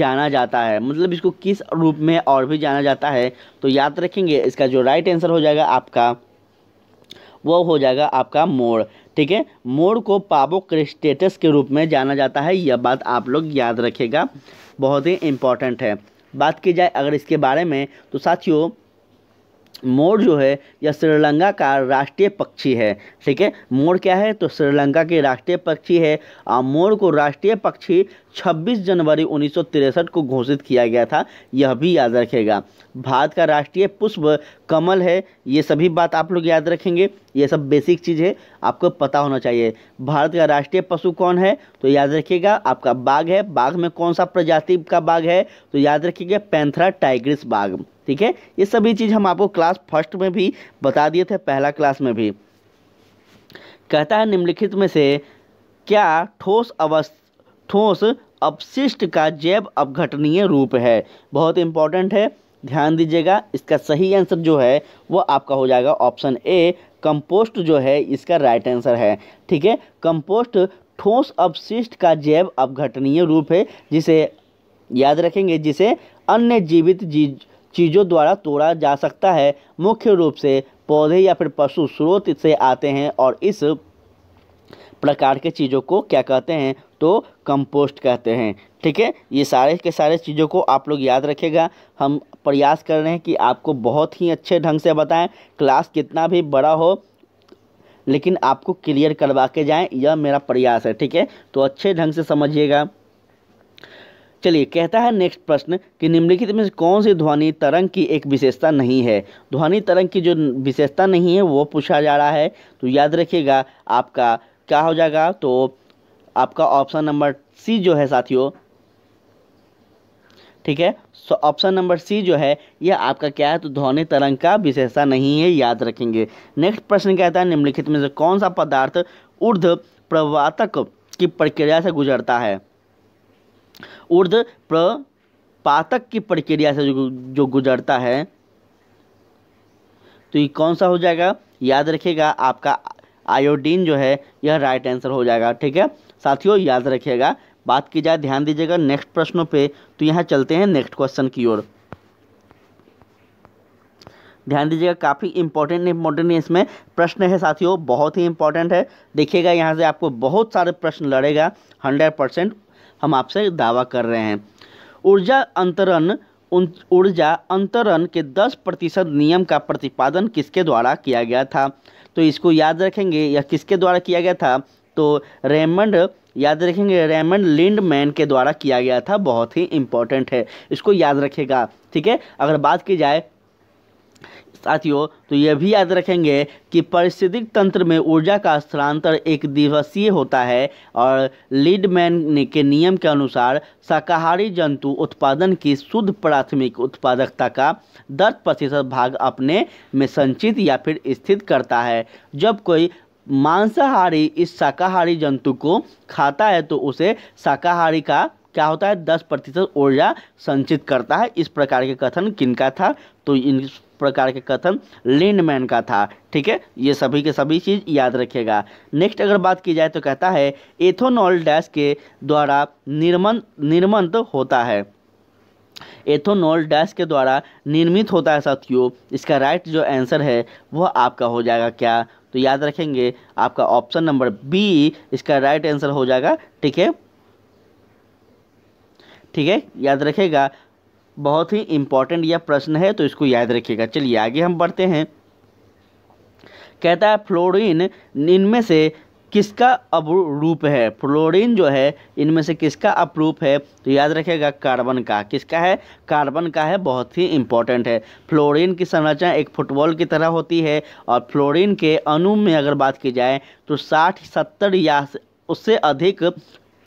Speaker 1: जाना जाता है मतलब इसको किस रूप में और भी जाना जाता है तो याद रखेंगे इसका जो राइट आंसर हो जाएगा आपका वो हो जाएगा आपका मोड़ ठीक है मोड़ को पाबो क्रिस्टेटस के रूप में जाना जाता है यह बात आप लोग याद रखेगा बहुत ही इम्पॉर्टेंट है बात की जाए अगर इसके बारे में तो साथियों मोर जो है यह श्रीलंका का राष्ट्रीय पक्षी है ठीक है मोर क्या है तो श्रीलंका के राष्ट्रीय पक्षी है और मोर को राष्ट्रीय पक्षी 26 जनवरी उन्नीस को घोषित किया गया था यह भी याद रखेगा भारत का राष्ट्रीय पुष्प कमल है ये सभी बात आप लोग याद रखेंगे ये सब बेसिक चीज़ है आपको पता होना चाहिए भारत का राष्ट्रीय पशु कौन है तो याद रखिएगा आपका बाघ है बाघ में कौन सा प्रजाति का बाघ है तो याद रखिएगा पैंथरा टाइग्रिस बाघ ठीक है ये सभी चीज़ हम आपको क्लास फर्स्ट में भी बता दिए थे पहला क्लास में भी कहता है निम्नलिखित में से क्या ठोस अवस्था ठोस अपशिष्ट का जैव अपघटनीय रूप है बहुत इंपॉर्टेंट है ध्यान दीजिएगा इसका सही आंसर जो है वो आपका हो जाएगा ऑप्शन ए कंपोस्ट जो है इसका राइट आंसर है ठीक है कंपोस्ट ठोस अपशिष्ट का जैव अपघटनीय रूप है जिसे याद रखेंगे जिसे अन्य जीवित जी चीज़ों द्वारा तोड़ा जा सकता है मुख्य रूप से पौधे या फिर पशु स्रोत से आते हैं और इस प्रकार के चीज़ों को क्या कहते हैं तो कंपोस्ट कहते हैं ठीक है ये सारे के सारे चीज़ों को आप लोग याद रखेगा हम प्रयास कर रहे हैं कि आपको बहुत ही अच्छे ढंग से बताएं क्लास कितना भी बड़ा हो लेकिन आपको क्लियर करवा के जाएं यह मेरा प्रयास है ठीक है तो अच्छे ढंग से समझिएगा चलिए कहता है नेक्स्ट प्रश्न कि निम्नलिखित में कौन सी ध्वनि तरंग की एक विशेषता नहीं है ध्वनि तरंग की जो विशेषता नहीं है वो पूछा जा रहा है तो याद रखिएगा आपका क्या हो जाएगा तो आपका ऑप्शन नंबर सी जो है साथियों ठीक है सो ऑप्शन नंबर सी जो है यह आपका क्या है तो ध्वनि तरंग का विशेषता नहीं है याद रखेंगे नेक्स्ट प्रश्न कहता है निम्नलिखित में से कौन सा पदार्थ ऊर्ध प्रवातक की प्रक्रिया से गुजरता है ऊर्ध प्रपातक की प्रक्रिया से जो, जो गुजरता है तो ये कौन सा हो जाएगा याद रखिएगा आपका आयोडीन जो है यह राइट आंसर हो जाएगा ठीक है साथियों याद रखिएगा बात की जाए ध्यान दीजिएगा नेक्स्ट प्रश्नों पे तो यहाँ चलते हैं नेक्स्ट क्वेश्चन की ओर ध्यान दीजिएगा काफ़ी इंपॉर्टेंट इंपॉर्टेंट इसमें प्रश्न है साथियों बहुत ही इंपॉर्टेंट है देखिएगा यहाँ से आपको बहुत सारे प्रश्न लड़ेगा हंड्रेड परसेंट हम आपसे दावा कर रहे हैं ऊर्जा अंतरण ऊर्जा अंतरण के 10 प्रतिशत नियम का प्रतिपादन किसके द्वारा किया गया था तो इसको याद रखेंगे या किसके द्वारा किया गया था तो रेमंड याद रखेंगे रेमंड लिंडमैन के द्वारा किया गया था बहुत ही इम्पोर्टेंट है इसको याद रखेगा ठीक है अगर बात की जाए साथियों तो यह भी याद रखेंगे कि पारिस्थितिक तंत्र में ऊर्जा का स्थानांतर एक दिवसीय होता है और लीडमैन के नियम के अनुसार शाकाहारी जंतु उत्पादन की शुद्ध प्राथमिक उत्पादकता का दस प्रतिशत भाग अपने में संचित या फिर स्थित करता है जब कोई मांसाहारी इस शाकाहारी जंतु को खाता है तो उसे शाकाहारी का क्या होता है दस प्रतिशत ऊर्जा संचित करता है इस प्रकार के कथन किनका था तो इन प्रकार के कथन लिंडमैन का था ठीक है ये सभी के सभी चीज़ याद रखेगा नेक्स्ट अगर बात की जाए तो कहता है एथोनॉल डैश के द्वारा निर्मन निर्मंत होता है एथोनॉल डैश के द्वारा निर्मित होता है साथियों इसका राइट जो आंसर है वह आपका हो जाएगा क्या तो याद रखेंगे आपका ऑप्शन नंबर बी इसका राइट आंसर हो जाएगा ठीक है ठीक है याद रखेगा बहुत ही इम्पॉर्टेंट यह प्रश्न है तो इसको याद रखिएगा चलिए आगे हम बढ़ते हैं कहता है फ्लोरिन इनमें से किसका अपरूप है फ्लोरीन जो है इनमें से किसका अपरूप है तो याद रखेगा कार्बन का किसका है कार्बन का है बहुत ही इंपॉर्टेंट है फ्लोरीन की संरचना एक फुटबॉल की तरह होती है और फ्लोरीन के अणु में अगर बात की जाए तो साठ सत्तर या उससे अधिक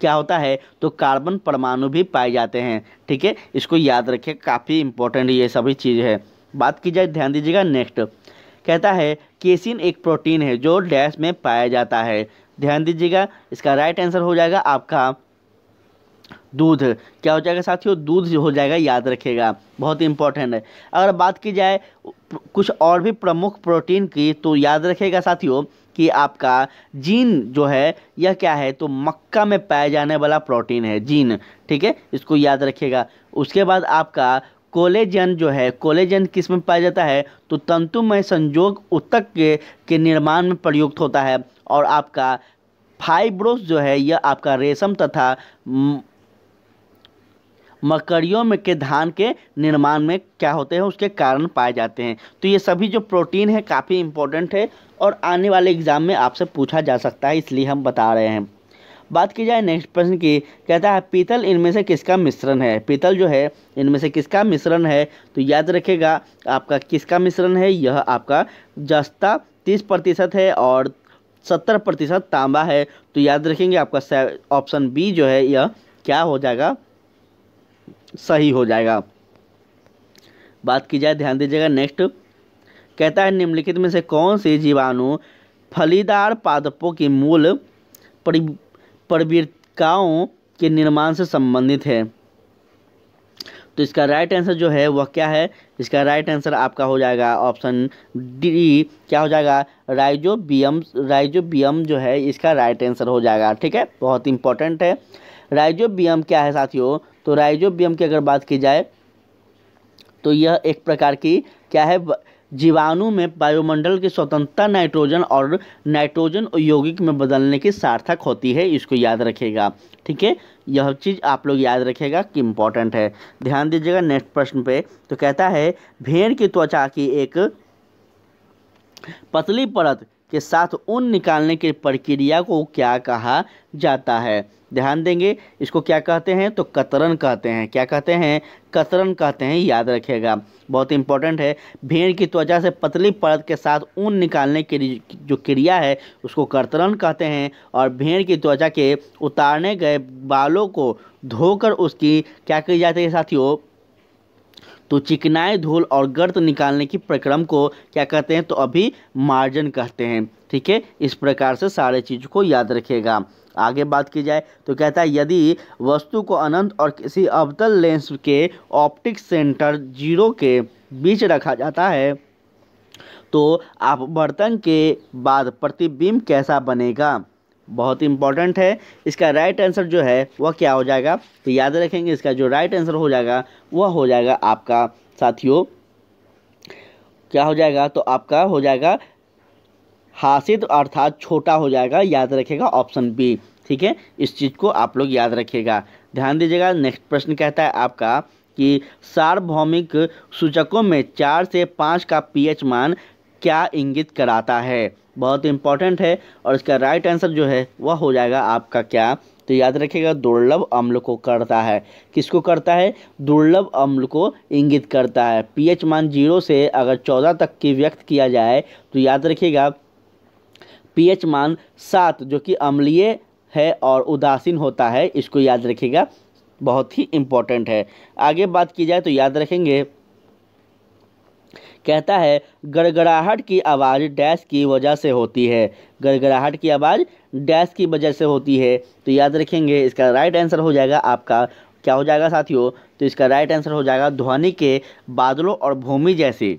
Speaker 1: क्या होता है तो कार्बन परमाणु भी पाए जाते हैं ठीक है इसको याद रखिए काफ़ी इंपॉर्टेंट ये सभी चीज़ है बात की जाए ध्यान दीजिएगा नेक्स्ट कहता है केसिन एक प्रोटीन है जो डैश में पाया जाता है ध्यान दीजिएगा इसका राइट आंसर हो जाएगा आपका दूध क्या हो जाएगा साथियों दूध हो जाएगा याद रखेगा बहुत इंपॉर्टेंट है अगर बात की जाए कुछ और भी प्रमुख प्रोटीन की तो याद रखेगा साथियों कि आपका जीन जो है यह क्या है तो मक्का में पाया जाने वाला प्रोटीन है जीन ठीक है इसको याद रखेगा उसके बाद आपका कोलेजन जो है कोलेजन किस में पाया जाता है तो तंतुमय संजोग उत्तक के, के निर्माण में प्रयुक्त होता है और आपका फाइब्रोस जो है यह आपका रेशम तथा मकड़ियों में के धान के निर्माण में क्या होते हैं उसके कारण पाए जाते हैं तो ये सभी जो प्रोटीन है काफ़ी इम्पोर्टेंट है और आने वाले एग्ज़ाम में आपसे पूछा जा सकता है इसलिए हम बता रहे हैं बात की जाए नेक्स्ट प्रश्न की कहता है पीतल इनमें से किसका मिश्रण है पीतल जो है इनमें से किसका मिश्रण है तो याद रखेगा आपका किसका मिश्रण है यह आपका जस्ता तीस प्रतिशत है और सत्तर प्रतिशत तांबा है तो याद रखेंगे आपका ऑप्शन बी जो है यह क्या हो जाएगा सही हो जाएगा बात की जाए ध्यान दीजिएगा नेक्स्ट कहता है निम्नलिखित में से कौन सी जीवाणु फलीदार पादपों की मूल परि प्रवृत्तिकाओं के निर्माण से संबंधित है तो इसका राइट आंसर जो है वह क्या है इसका राइट आंसर आपका हो जाएगा ऑप्शन डी क्या हो जाएगा राइजोबियम राइजोबियम जो है इसका राइट आंसर हो जाएगा ठीक है बहुत इंपॉर्टेंट है राइजोबियम क्या है साथियों तो राइजोबियम की अगर बात की जाए तो यह एक प्रकार की क्या है जीवाणु में वायुमंडल की स्वतंत्रता नाइट्रोजन और नाइट्रोजन यौगिक में बदलने की सार्थक होती है इसको याद रखेगा ठीक है यह चीज़ आप लोग याद रखेगा कि इम्पॉर्टेंट है ध्यान दीजिएगा नेक्स्ट प्रश्न पे तो कहता है भेड़ की त्वचा की एक पतली परत के साथ ऊन निकालने की प्रक्रिया को क्या कहा जाता है ध्यान देंगे इसको क्या कहते हैं तो कतरन कहते हैं क्या कहते हैं कतरन कहते हैं याद रखिएगा बहुत इंपॉर्टेंट है भेड़ की त्वचा से पतली परत के साथ ऊन निकालने की जो क्रिया है उसको कतरन कहते हैं और भेड़ की त्वचा के उतारने गए बालों को धोकर उसकी क्या की जाती है साथियों तो चिकनाई धूल और गर्त निकालने की प्रक्रम को क्या कहते हैं तो अभी मार्जन कहते हैं ठीक है इस प्रकार से सारे चीज़ को याद रखेगा आगे बात की जाए तो कहता है यदि वस्तु को अनंत और किसी अवतल लेंस के ऑप्टिक सेंटर जीरो के बीच रखा जाता है तो आप बर्तन के बाद प्रतिबिंब कैसा बनेगा बहुत इंपॉर्टेंट है इसका राइट आंसर जो है वह क्या हो जाएगा तो याद रखेंगे इसका जो राइट आंसर हो जाएगा वह हो जाएगा आपका साथियों क्या हो जाएगा तो आपका हो जाएगा हासित अर्थात छोटा हो जाएगा याद रखेगा ऑप्शन बी ठीक है इस चीज़ को आप लोग याद रखिएगा ध्यान दीजिएगा नेक्स्ट प्रश्न कहता है आपका कि सार्वभौमिक सूचकों में चार से पाँच का पीएच मान क्या इंगित कराता है बहुत इंपॉर्टेंट है और इसका राइट आंसर जो है वह हो जाएगा आपका क्या तो याद रखिएगा दुर्लभ अम्ल को करता है किसको करता है दुर्लभ अम्ल को इंगित करता है पीएच मान जीरो से अगर चौदह तक की व्यक्त किया जाए तो याद रखिएगा पीएच मान सात जो कि अम्लीय है और उदासीन होता है इसको याद रखिएगा बहुत ही इम्पॉर्टेंट है आगे बात की जाए तो याद रखेंगे कहता है गड़गड़ाहट की आवाज़ डैश की वजह से होती है गड़गड़ाहट की आवाज़ डैश की वजह से होती है तो याद रखेंगे इसका राइट आंसर हो जाएगा आपका क्या हो जाएगा साथियों तो इसका राइट आंसर हो जाएगा ध्वनि के बादलों और भूमि जैसी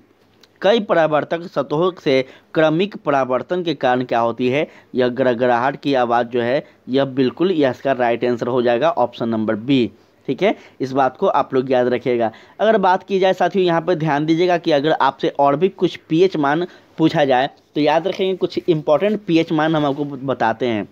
Speaker 1: कई परावर्तक सतहों से क्रमिक परावर्तन के कारण क्या होती है यह गड़गड़ाहट की आवाज़ जो है यह बिल्कुल यह इसका राइट आंसर हो जाएगा ऑप्शन नंबर बी ठीक है इस बात को आप लोग याद रखिएगा अगर बात की जाए साथियों यहाँ पर ध्यान दीजिएगा कि अगर आपसे और भी कुछ पीएच मान पूछा जाए तो याद रखेंगे कुछ इंपॉर्टेंट पीएच मान हम आपको बताते हैं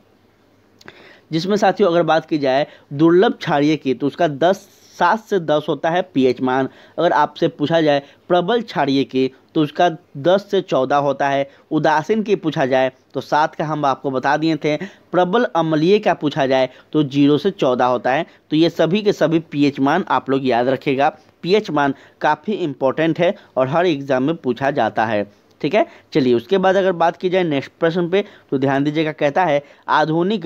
Speaker 1: जिसमें साथियों अगर बात की जाए दुर्लभ क्षारिय की तो उसका दस सात से दस होता है पीएच मान अगर आपसे पूछा जाए प्रबल क्षारिय की तो उसका दस से चौदह होता है उदासीन की पूछा जाए तो सात का हम आपको बता दिए थे प्रबल अम्लीय का पूछा जाए तो जीरो से चौदह होता है तो ये सभी के सभी पीएच मान आप लोग याद रखेगा पीएच मान काफ़ी इम्पोर्टेंट है और हर एग्ज़ाम में पूछा जाता है ठीक है चलिए उसके बाद अगर बात की जाए नेक्स्ट प्रश्न पे तो ध्यान दीजिएगा कहता है आधुनिक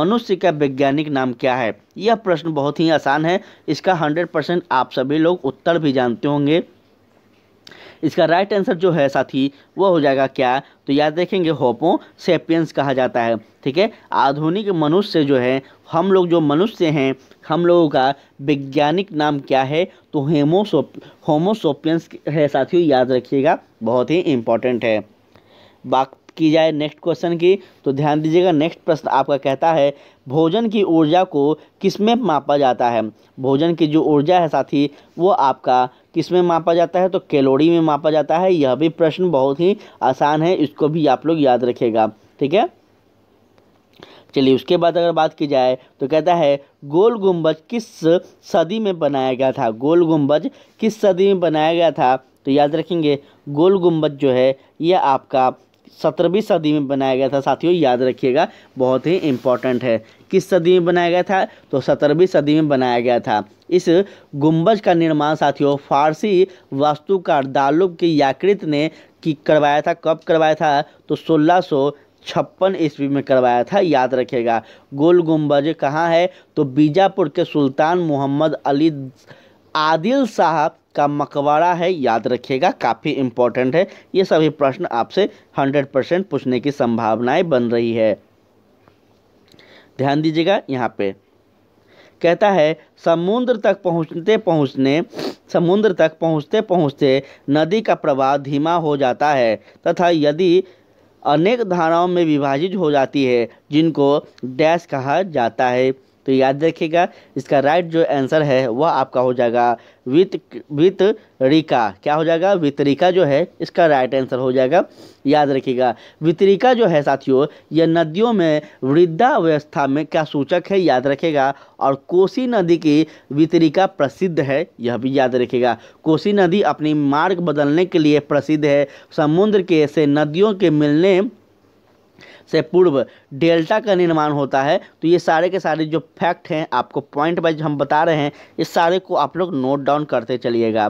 Speaker 1: मनुष्य का वैज्ञानिक नाम क्या है यह प्रश्न बहुत ही आसान है इसका हंड्रेड परसेंट आप सभी लोग उत्तर भी जानते होंगे इसका राइट आंसर जो है साथी वो हो जाएगा क्या तो याद देखेंगे होपो सेपियंस कहा जाता है ठीक है आधुनिक मनुष्य जो है हम लोग जो मनुष्य हैं हम लोगों का वैज्ञानिक नाम क्या है तो हेमोसोप होमोसोपियंस है साथियों याद रखिएगा बहुत ही इम्पोर्टेंट है बात की जाए नेक्स्ट क्वेश्चन की तो ध्यान दीजिएगा नेक्स्ट प्रश्न आपका कहता है भोजन की ऊर्जा को किस में मापा जाता है भोजन की जो ऊर्जा है साथी वो आपका किस में मापा जाता है तो कैलोरी में मापा जाता है यह भी प्रश्न बहुत ही आसान है इसको भी आप लोग याद रखेगा ठीक है चलिए उसके बाद अगर बात की जाए तो कहता है गोल गुंबज किस सदी में बनाया गया था गोल गुंबज किस सदी में बनाया गया था तो याद रखेंगे गोल गुंबज जो है यह आपका सत्रहवीं सदी में बनाया गया था साथियों याद रखिएगा बहुत ही इम्पॉर्टेंट है किस सदी में बनाया गया था तो सत्रहवीं सदी में बनाया गया था इस गुंबज का निर्माण साथियों फारसी वास्तुकार दालुब के याकृत ने की करवाया था कब करवाया था तो सोलह छप्पन ईस्वी में करवाया था याद रखेगा गोल गुम्बज कहाँ है तो बीजापुर के सुल्तान मोहम्मद अली आदिल साहब का मकबरा है याद रखिएगा काफ़ी इम्पोर्टेंट है ये सभी प्रश्न आपसे 100 परसेंट पूछने की संभावनाएं बन रही है ध्यान दीजिएगा यहाँ पे कहता है समुद्र तक पहुँचते पहुँचने समुद्र तक पहुँचते पहुँचते नदी का प्रवाह धीमा हो जाता है तथा यदि अनेक धाराओं में विभाजित हो जाती है जिनको डैश कहा जाता है तो याद रखिएगा इसका राइट जो आंसर है वह आपका हो जाएगा वित वित रिका क्या हो जाएगा वितरिका जो है इसका राइट आंसर हो जाएगा याद रखिएगा वितरिका जो है साथियों यह नदियों में वृद्धावस्था में क्या सूचक है याद रखेगा और कोसी नदी की वितरिका प्रसिद्ध है यह भी याद रखेगा कोसी नदी अपनी मार्ग बदलने के लिए प्रसिद्ध है समुद्र के से नदियों के मिलने से पूर्व डेल्टा का निर्माण होता है तो ये सारे के सारे जो फैक्ट हैं आपको पॉइंट वाइज हम बता रहे हैं इस सारे को आप लोग नोट डाउन करते चलिएगा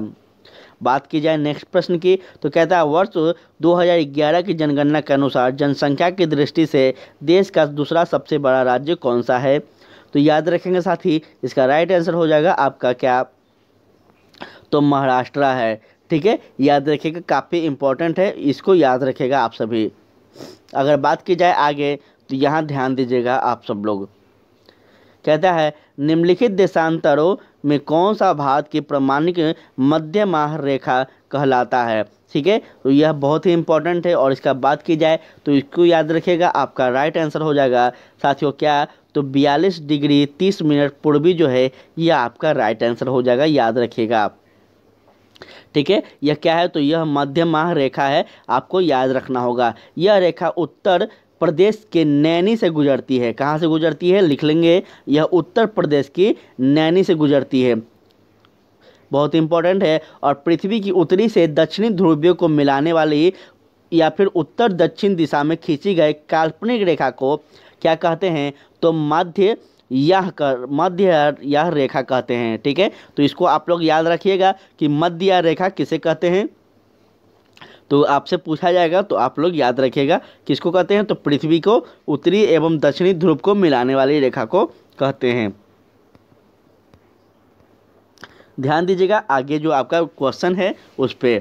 Speaker 1: बात की जाए नेक्स्ट प्रश्न की तो कहता है वर्ष 2011 की जनगणना के अनुसार जनसंख्या की दृष्टि से देश का दूसरा सबसे बड़ा राज्य कौन सा है तो याद रखेंगे साथ ही इसका राइट आंसर हो जाएगा आपका क्या तो महाराष्ट्र है ठीक है याद रखिएगा काफ़ी इंपॉर्टेंट है इसको याद रखेगा आप सभी अगर बात की जाए आगे तो यहाँ ध्यान दीजिएगा आप सब लोग कहता है निम्नलिखित देशांतरों में कौन सा भारत की प्रमाणिक मध्य माह रेखा कहलाता है ठीक है तो यह बहुत ही इंपॉर्टेंट है और इसका बात की जाए तो इसको याद रखिएगा आपका राइट आंसर हो जाएगा साथियों क्या तो बयालीस डिग्री तीस मिनट पूर्वी जो है यह आपका राइट आंसर हो जाएगा याद रखिएगा आप ठीक है यह क्या है तो यह मध्य माह रेखा है आपको याद रखना होगा यह रेखा उत्तर प्रदेश के नैनी से गुजरती है कहाँ से गुजरती है लिख लेंगे यह उत्तर प्रदेश की नैनी से गुजरती है बहुत इंपॉर्टेंट है और पृथ्वी की उत्तरी से दक्षिणी ध्रुवियों को मिलाने वाली या फिर उत्तर दक्षिण दिशा में खींची गई काल्पनिक रेखा को क्या कहते हैं तो मध्य यह कर मध्य यह रेखा कहते हैं ठीक है तो इसको आप लोग याद रखिएगा कि मध्य रेखा किसे कहते हैं तो आपसे पूछा जाएगा तो आप लोग याद रखिएगा किसको कहते हैं तो पृथ्वी को उत्तरी एवं दक्षिणी ध्रुव को मिलाने वाली रेखा को कहते हैं ध्यान दीजिएगा आगे जो आपका क्वेश्चन है उस पर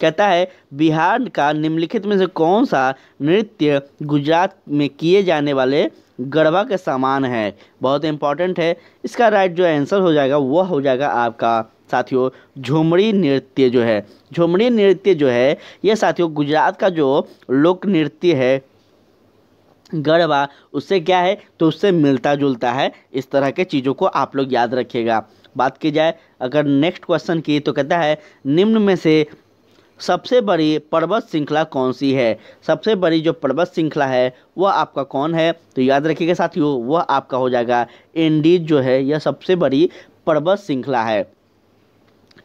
Speaker 1: कहता है बिहार का निम्नलिखित में से कौन सा नृत्य गुजरात में किए जाने वाले गड़बा के समान है बहुत इंपॉर्टेंट है इसका राइट जो आंसर हो जाएगा वह हो जाएगा आपका साथियों झुमड़ी नृत्य जो है झुमड़ी नृत्य जो है यह साथियों गुजरात का जो लोक नृत्य है गरबा उससे क्या है तो उससे मिलता जुलता है इस तरह के चीज़ों को आप लोग याद रखिएगा बात की जाए अगर नेक्स्ट क्वेश्चन की तो कहता है निम्न में से सबसे बड़ी पर्वत श्रृंखला कौन सी है सबसे बड़ी जो पर्वत श्रृंखला है वह आपका कौन है तो याद रखिएगा साथियों वह आपका हो जाएगा इंडीज जो है यह सबसे बड़ी पर्वत श्रृंखला है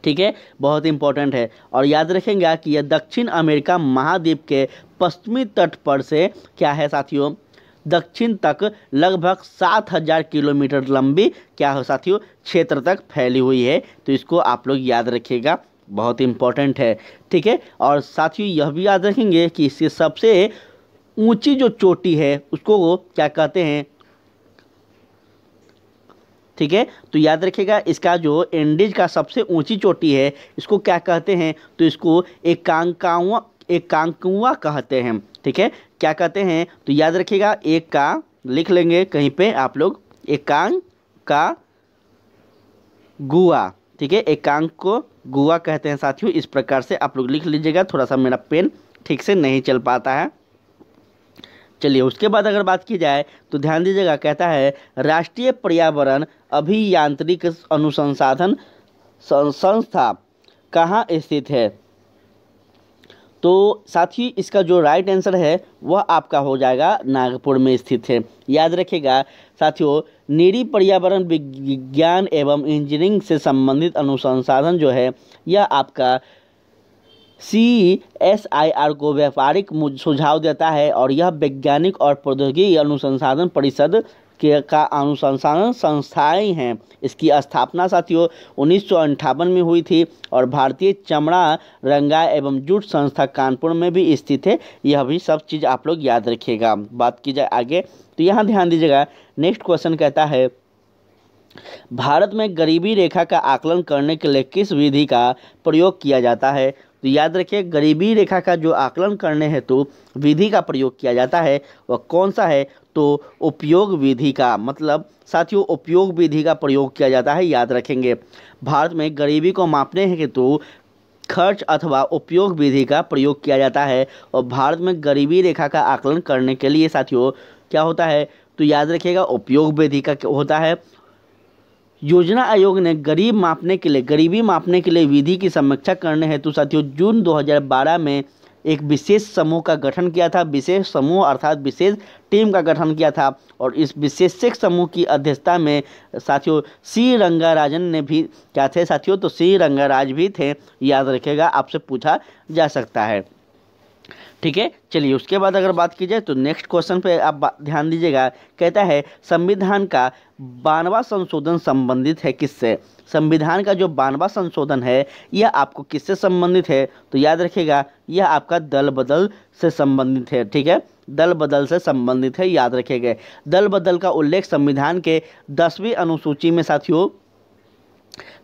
Speaker 1: ठीक है बहुत इंपॉर्टेंट है और याद रखेंगे कि यह दक्षिण अमेरिका महाद्वीप के पश्चिमी तट पर से क्या है साथियों दक्षिण तक लगभग सात हजार किलोमीटर लंबी क्या हो साथियों क्षेत्र तक फैली हुई है तो इसको आप लोग याद रखिएगा बहुत इम्पॉर्टेंट है ठीक है और साथ ही यह भी याद रखेंगे कि इससे सबसे ऊंची जो चोटी है उसको वो क्या कहते हैं ठीक है तो याद रखिएगा इसका जो एंडीज का सबसे ऊंची चोटी है इसको क्या कहते हैं तो इसको एक कांकावा एक कांकुआ कहते हैं ठीक है क्या कहते हैं तो याद रखिएगा एक का लिख लेंगे कहीं पे आप लोग एकांक का गुआ ठीक है एकांक को गुआ कहते हैं साथियों इस प्रकार से आप लोग लिख लीजिएगा थोड़ा सा मेरा पेन ठीक से नहीं चल पाता है चलिए उसके बाद अगर बात की जाए तो ध्यान दीजिएगा कहता है राष्ट्रीय पर्यावरण अभियांत्रिक अनुसंसाधन संस्था कहाँ स्थित है तो साथ ही इसका जो राइट आंसर है वह आपका हो जाएगा नागपुर में स्थित है याद रखिएगा साथियों निरी पर्यावरण विज्ञान एवं इंजीनियरिंग से संबंधित अनुसंसाधन जो है यह आपका सी एस आई आर को व्यापारिक सुझाव देता है और यह वैज्ञानिक और प्रौद्योगिकी अनुसंसाधन परिषद के का अनुसंसाधन संस्थाएं हैं इसकी स्थापना साथियों उन्नीस में हुई थी और भारतीय चमड़ा रंगा एवं जूट संस्था कानपुर में भी स्थित है यह भी सब चीज़ आप लोग याद रखिएगा बात की जाए आगे तो यहाँ ध्यान दीजिएगा नेक्स्ट क्वेश्चन कहता है भारत में गरीबी रेखा का आकलन करने के लिए किस विधि का प्रयोग किया जाता है तो याद रखिए गरीबी रेखा का जो आकलन करने हेतु तो विधि का प्रयोग किया जाता है वह कौन सा है तो उपयोग विधि का मतलब साथियों उपयोग विधि का प्रयोग किया जाता है याद रखेंगे भारत में गरीबी को मापने हेतु तो खर्च अथवा उपयोग विधि का प्रयोग किया जाता है और भारत में गरीबी रेखा का आकलन करने के लिए साथियों क्या होता है तो याद रखिएगा उपयोग विधि का होता है योजना आयोग ने गरीब मापने के लिए गरीबी मापने के लिए विधि की समीक्षा करने हेतु साथियों जून 2012 में एक विशेष समूह का गठन किया था विशेष समूह अर्थात विशेष टीम का गठन किया था और इस विशेषक समूह की अध्यक्षता में साथियों सी रंगाराजन ने भी क्या थे साथियों तो सी रंगाराज भी थे याद रखेगा आपसे पूछा जा सकता है ठीक है चलिए उसके बाद अगर बात की जाए तो नेक्स्ट क्वेश्चन पे आप ध्यान दीजिएगा कहता है संविधान का बानवा संशोधन संबंधित है किससे संविधान का जो बानवा संशोधन है यह आपको किससे संबंधित है तो याद रखिएगा यह आपका दल बदल से संबंधित है ठीक है दल बदल से संबंधित है याद रखेगा दल बदल का उल्लेख संविधान के दसवीं अनुसूची में साथियों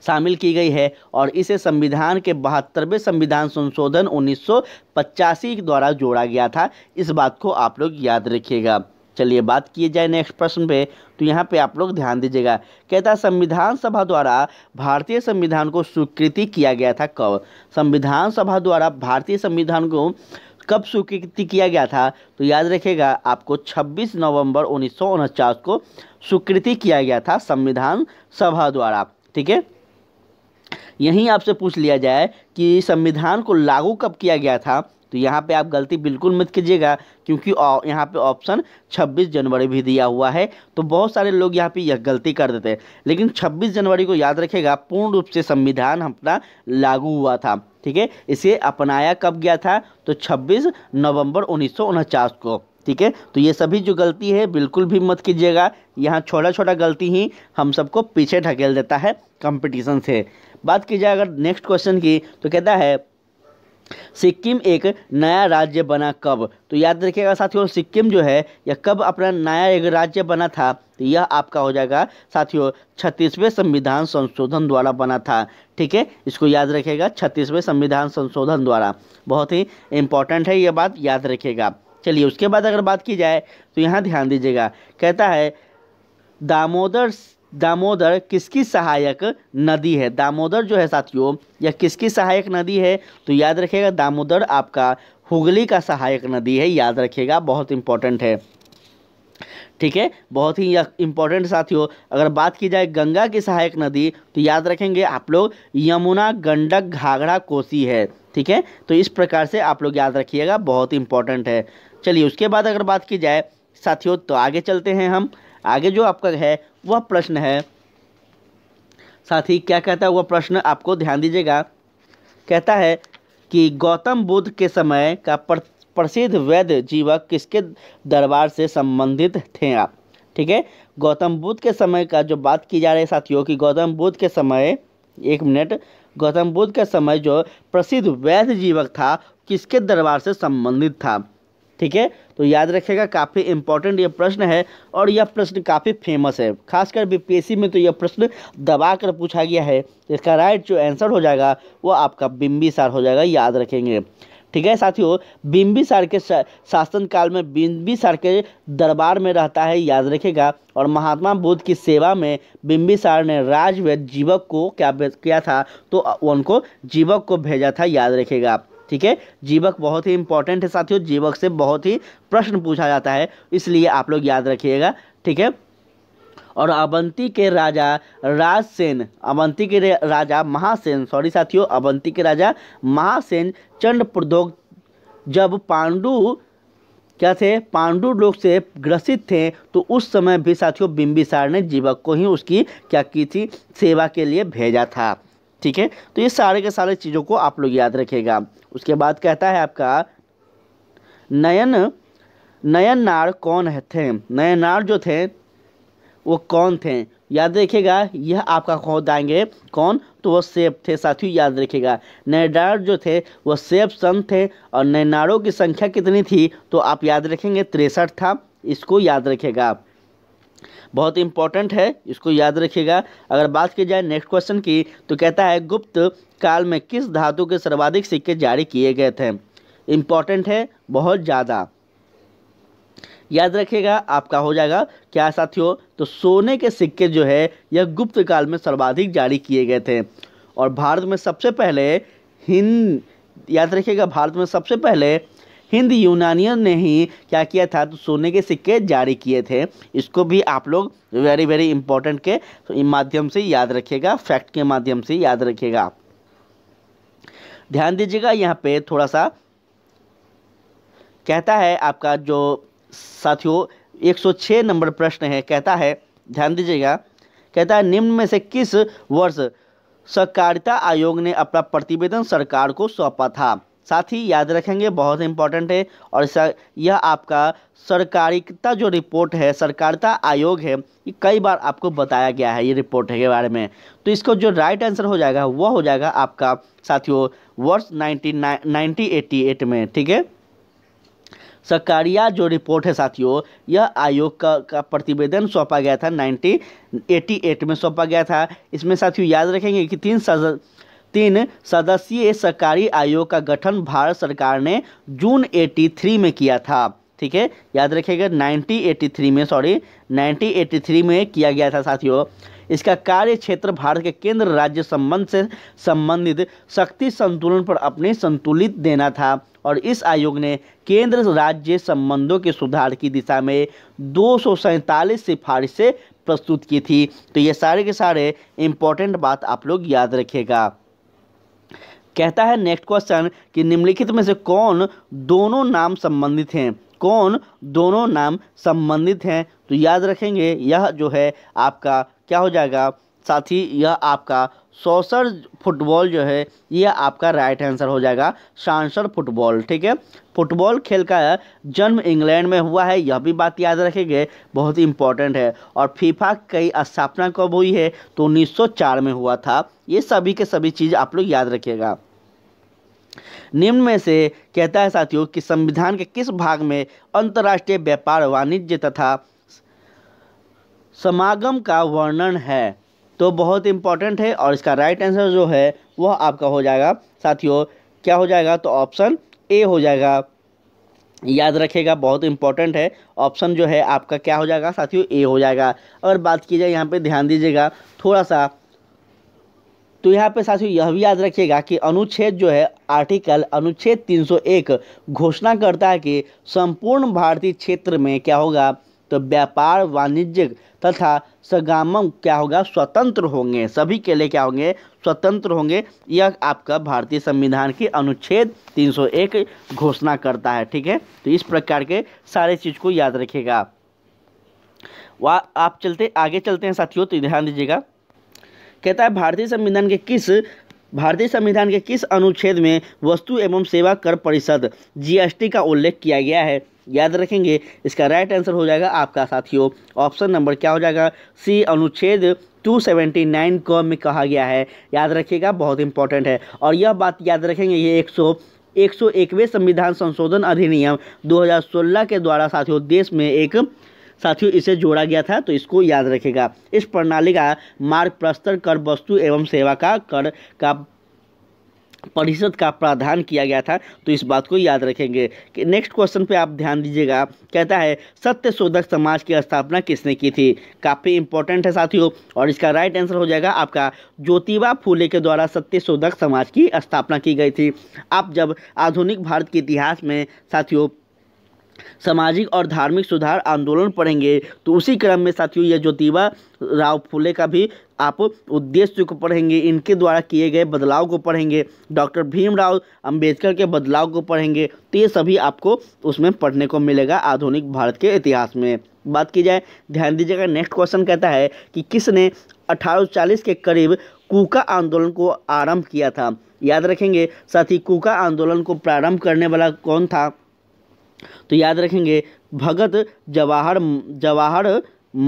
Speaker 1: शामिल की गई है और इसे संविधान के बहत्तरवें संविधान संशोधन उन्नीस द्वारा जोड़ा गया था इस बात को आप लोग याद रखिएगा चलिए बात किए जाए नेक्स्ट प्रश्न पे तो यहाँ पे आप लोग ध्यान दीजिएगा कहता है संविधान सभा द्वारा भारतीय संविधान को स्वीकृति किया गया था कब संविधान सभा द्वारा भारतीय संविधान को कब स्वीकृति किया गया था तो याद रखेगा आपको 26 नवंबर उन्नीस को स्वीकृति किया गया था संविधान सभा द्वारा ठीक है यहीं आपसे पूछ लिया जाए कि संविधान को लागू कब किया गया था तो यहाँ पे आप गलती बिल्कुल मत कीजिएगा क्योंकि यहाँ पे ऑप्शन 26 जनवरी भी दिया हुआ है तो बहुत सारे लोग यहाँ पे यह गलती कर देते हैं लेकिन 26 जनवरी को याद रखेगा पूर्ण रूप से संविधान अपना लागू हुआ था ठीक है इसे अपनाया कब गया था तो 26 नवंबर उन्नीस को ठीक है तो ये सभी जो गलती है बिल्कुल भी मत कीजिएगा यहाँ छोटा छोटा गलती ही हम सबको पीछे ढकेल देता है कंपटीशन से बात की जाए अगर नेक्स्ट क्वेश्चन की तो कहता है सिक्किम एक नया राज्य बना कब तो याद रखिएगा साथियों सिक्किम जो है यह कब अपना नया एक राज्य बना था तो यह आपका हो जाएगा साथियों छत्तीसवें संविधान संशोधन द्वारा बना था ठीक है इसको याद रखिएगा छत्तीसवें संविधान संशोधन द्वारा बहुत ही इंपॉर्टेंट है यह बात याद रखिएगा चलिए उसके बाद अगर बात की जाए तो यहाँ ध्यान दीजिएगा कहता है दामोदर दामोदर किसकी सहायक नदी है दामोदर जो है साथियों या किसकी सहायक नदी है तो याद रखिएगा दामोदर आपका हुगली का सहायक नदी है याद रखिएगा बहुत इंपॉर्टेंट है ठीक है बहुत ही यह इंपॉर्टेंट साथियों अगर बात की जाए गंगा की सहायक नदी तो याद रखेंगे आप लोग यमुना गंडक घाघरा कोसी है ठीक है तो इस प्रकार से आप लोग याद रखिएगा बहुत इंपॉर्टेंट है चलिए उसके बाद अगर बात की जाए साथियों तो आगे चलते हैं हम आगे जो आपका है वह प्रश्न है साथ ही क्या कहता है वह प्रश्न आपको ध्यान दीजिएगा कहता है कि गौतम बुद्ध के समय का प्रसिद्ध वैद्य जीवक किसके दरबार से संबंधित थे आप ठीक है गौतम बुद्ध के समय का जो बात की जा रही है साथियों की गौतम बुद्ध के समय एक मिनट गौतम बुद्ध के समय जो प्रसिद्ध वैद्य जीवक था किसके दरबार से संबंधित था ठीक है तो याद रखिएगा काफ़ी इंपॉर्टेंट यह प्रश्न है और यह प्रश्न काफ़ी फेमस है खासकर बीपीएससी में तो यह प्रश्न दबा कर पूछा गया है इसका राइट जो आंसर हो जाएगा वो आपका सार हो जाएगा याद रखेंगे ठीक है साथियों सार के शासन काल में बिम्बिसार के दरबार में रहता है याद रखेगा और महात्मा बुद्ध की सेवा में सार ने राजवेद जीवक को क्या किया था तो उनको जीवक को भेजा था याद रखेगा ठीक है जीवक बहुत ही इंपॉर्टेंट है साथियों जीवक से बहुत ही प्रश्न पूछा जाता है इसलिए आप लोग याद रखिएगा ठीक है और अवंती के राजा राजसेन अवंती के राजा महासेन सॉरी साथियों अवंती के राजा महासेन चंड प्रदोग जब पांडु क्या थे पांडु लोग से ग्रसित थे तो उस समय भी साथियों बिंबिसार ने जीवक को ही उसकी क्या की थी सेवा के लिए भेजा था ठीक है तो ये सारे के सारे चीज़ों को आप लोग याद रखेगा उसके बाद कहता है आपका नयन नयन नार कौन है थे नयन नार जो थे वो कौन थे याद रखेगा यह आपका खो आएंगे कौन तो वो सेब थे साथियों याद रखेगा नैडार जो थे वो सेब संत थे और नैनारों की संख्या कितनी थी तो आप याद रखेंगे तिरसठ था इसको याद रखेगा आप बहुत इंपॉर्टेंट है इसको याद रखिएगा अगर बात की जाए नेक्स्ट क्वेश्चन की तो कहता है गुप्त काल में किस धातु के सर्वाधिक सिक्के जारी किए गए थे इम्पॉर्टेंट है बहुत ज़्यादा याद रखिएगा आपका हो जाएगा क्या साथियों तो सोने के सिक्के जो है यह गुप्त काल में सर्वाधिक जारी किए गए थे और भारत में सबसे पहले हिंद याद रखिएगा भारत में सबसे पहले हिंद यूनानियों ने ही क्या किया था तो सोने के सिक्के जारी किए थे इसको भी आप लोग वेरी वेरी इंपॉर्टेंट के माध्यम से याद रखिएगा फैक्ट के माध्यम से याद रखिएगा ध्यान दीजिएगा यहाँ पे थोड़ा सा कहता है आपका जो साथियों 106 नंबर प्रश्न है कहता है ध्यान दीजिएगा कहता है निम्न में से किस वर्ष सहकारिता आयोग ने अपना प्रतिवेदन सरकार को सौंपा था साथ ही याद रखेंगे बहुत इंपॉर्टेंट है और यह आपका सरकारिता जो रिपोर्ट है सरकारिता आयोग है ये कई बार आपको बताया गया है ये रिपोर्ट है के बारे में तो इसको जो राइट आंसर हो जाएगा वह हो जाएगा आपका साथियों वर्ष नाइनटीन नाइनटीन में ठीक है सरकारिया जो रिपोर्ट है साथियों यह आयोग का, का प्रतिवेदन सौंपा गया था 1988 में सौंपा गया था इसमें साथियों याद रखेंगे कि तीन सदस्य तीन सदस्यीय सरकारी आयोग का गठन भारत सरकार ने जून 83 में किया था ठीक है याद रखिएगा 1983 में सॉरी 1983 में किया गया था साथियों इसका कार्य क्षेत्र भारत के केंद्र राज्य संबंध से संबंधित शक्ति संतुलन पर अपने संतुलित देना था और इस आयोग ने केंद्र राज्य संबंधों के सुधार की दिशा में दो सिफारिशें प्रस्तुत की थी तो ये सारे के सारे इम्पोर्टेंट बात आप लोग याद रखेगा कहता है नेक्स्ट क्वेश्चन कि निम्नलिखित में से कौन दोनों नाम संबंधित हैं कौन दोनों नाम संबंधित हैं तो याद रखेंगे यह जो है आपका क्या हो जाएगा साथ ही यह आपका सोसर फुटबॉल जो है यह आपका राइट आंसर हो जाएगा सांसर फुटबॉल ठीक है फुटबॉल खेल का जन्म इंग्लैंड में हुआ है यह भी बात याद रखेंगे बहुत ही इंपॉर्टेंट है और फीफा कई स्थापना कब हुई है तो 1904 में हुआ था ये सभी के सभी चीज़ आप लोग याद रखिएगा निम्न में से कहता है साथियों कि संविधान के किस भाग में अंतर्राष्ट्रीय व्यापार वाणिज्य तथा समागम का वर्णन है तो बहुत इंपॉर्टेंट है और इसका राइट आंसर जो है वह आपका हो जाएगा साथियों क्या हो जाएगा तो ऑप्शन ए हो जाएगा याद रखेगा बहुत इंपॉर्टेंट है ऑप्शन जो है आपका क्या हो जाएगा साथियों ए हो जाएगा अगर बात की जाए यहाँ पे ध्यान दीजिएगा थोड़ा सा तो यहाँ पे साथियों यह भी याद रखिएगा कि अनुच्छेद जो है आर्टिकल अनुच्छेद 301 घोषणा करता है कि संपूर्ण भारतीय क्षेत्र में क्या होगा तो व्यापार वाणिज्य तथा सगामम क्या होगा स्वतंत्र होंगे सभी के लिए क्या होंगे स्वतंत्र होंगे यह आपका भारतीय संविधान की अनुच्छेद 301 घोषणा करता है ठीक है तो इस प्रकार के सारे चीज़ को याद रखिएगा आप चलते आगे चलते हैं साथियों तो ध्यान दीजिएगा कहता है भारतीय संविधान के किस भारतीय संविधान के किस अनुच्छेद में वस्तु एवं सेवा कर परिषद जीएसटी का उल्लेख किया गया है याद रखेंगे इसका राइट आंसर हो जाएगा आपका साथियों ऑप्शन नंबर क्या हो जाएगा सी अनुच्छेद 279 को में कहा गया है याद रखिएगा बहुत इंपॉर्टेंट है और यह बात याद रखेंगे ये एक सौ एक सौ संविधान संशोधन अधिनियम 2016 के द्वारा साथियों देश में एक साथियों इसे जोड़ा गया था तो इसको याद रखेगा इस प्रणाली का मार्ग प्रस्तर कर वस्तु एवं सेवा का कर का परिषद का प्रावधान किया गया था तो इस बात को याद रखेंगे कि नेक्स्ट क्वेश्चन पे आप ध्यान दीजिएगा कहता है सत्य शोधक समाज की स्थापना किसने की थी काफ़ी इंपॉर्टेंट है साथियों और इसका राइट आंसर हो जाएगा आपका ज्योतिबा फूले के द्वारा सत्य शोधक समाज की स्थापना की गई थी आप जब आधुनिक भारत के इतिहास में साथियों सामाजिक और धार्मिक सुधार आंदोलन पढ़ेंगे तो उसी क्रम में साथियों ये ज्योतिबा राव फुले का भी आप उद्देश्य को पढ़ेंगे इनके द्वारा किए गए बदलाव को पढ़ेंगे डॉक्टर भीमराव अंबेडकर के बदलाव को पढ़ेंगे तो ये सभी आपको उसमें पढ़ने को मिलेगा आधुनिक भारत के इतिहास में बात की जाए ध्यान दीजिएगा नेक्स्ट क्वेश्चन कहता है कि किसने 1840 के करीब कूका आंदोलन को आरंभ किया था याद रखेंगे साथ ही कूका आंदोलन को प्रारंभ करने वाला कौन था तो याद रखेंगे भगत जवाहर जवाहर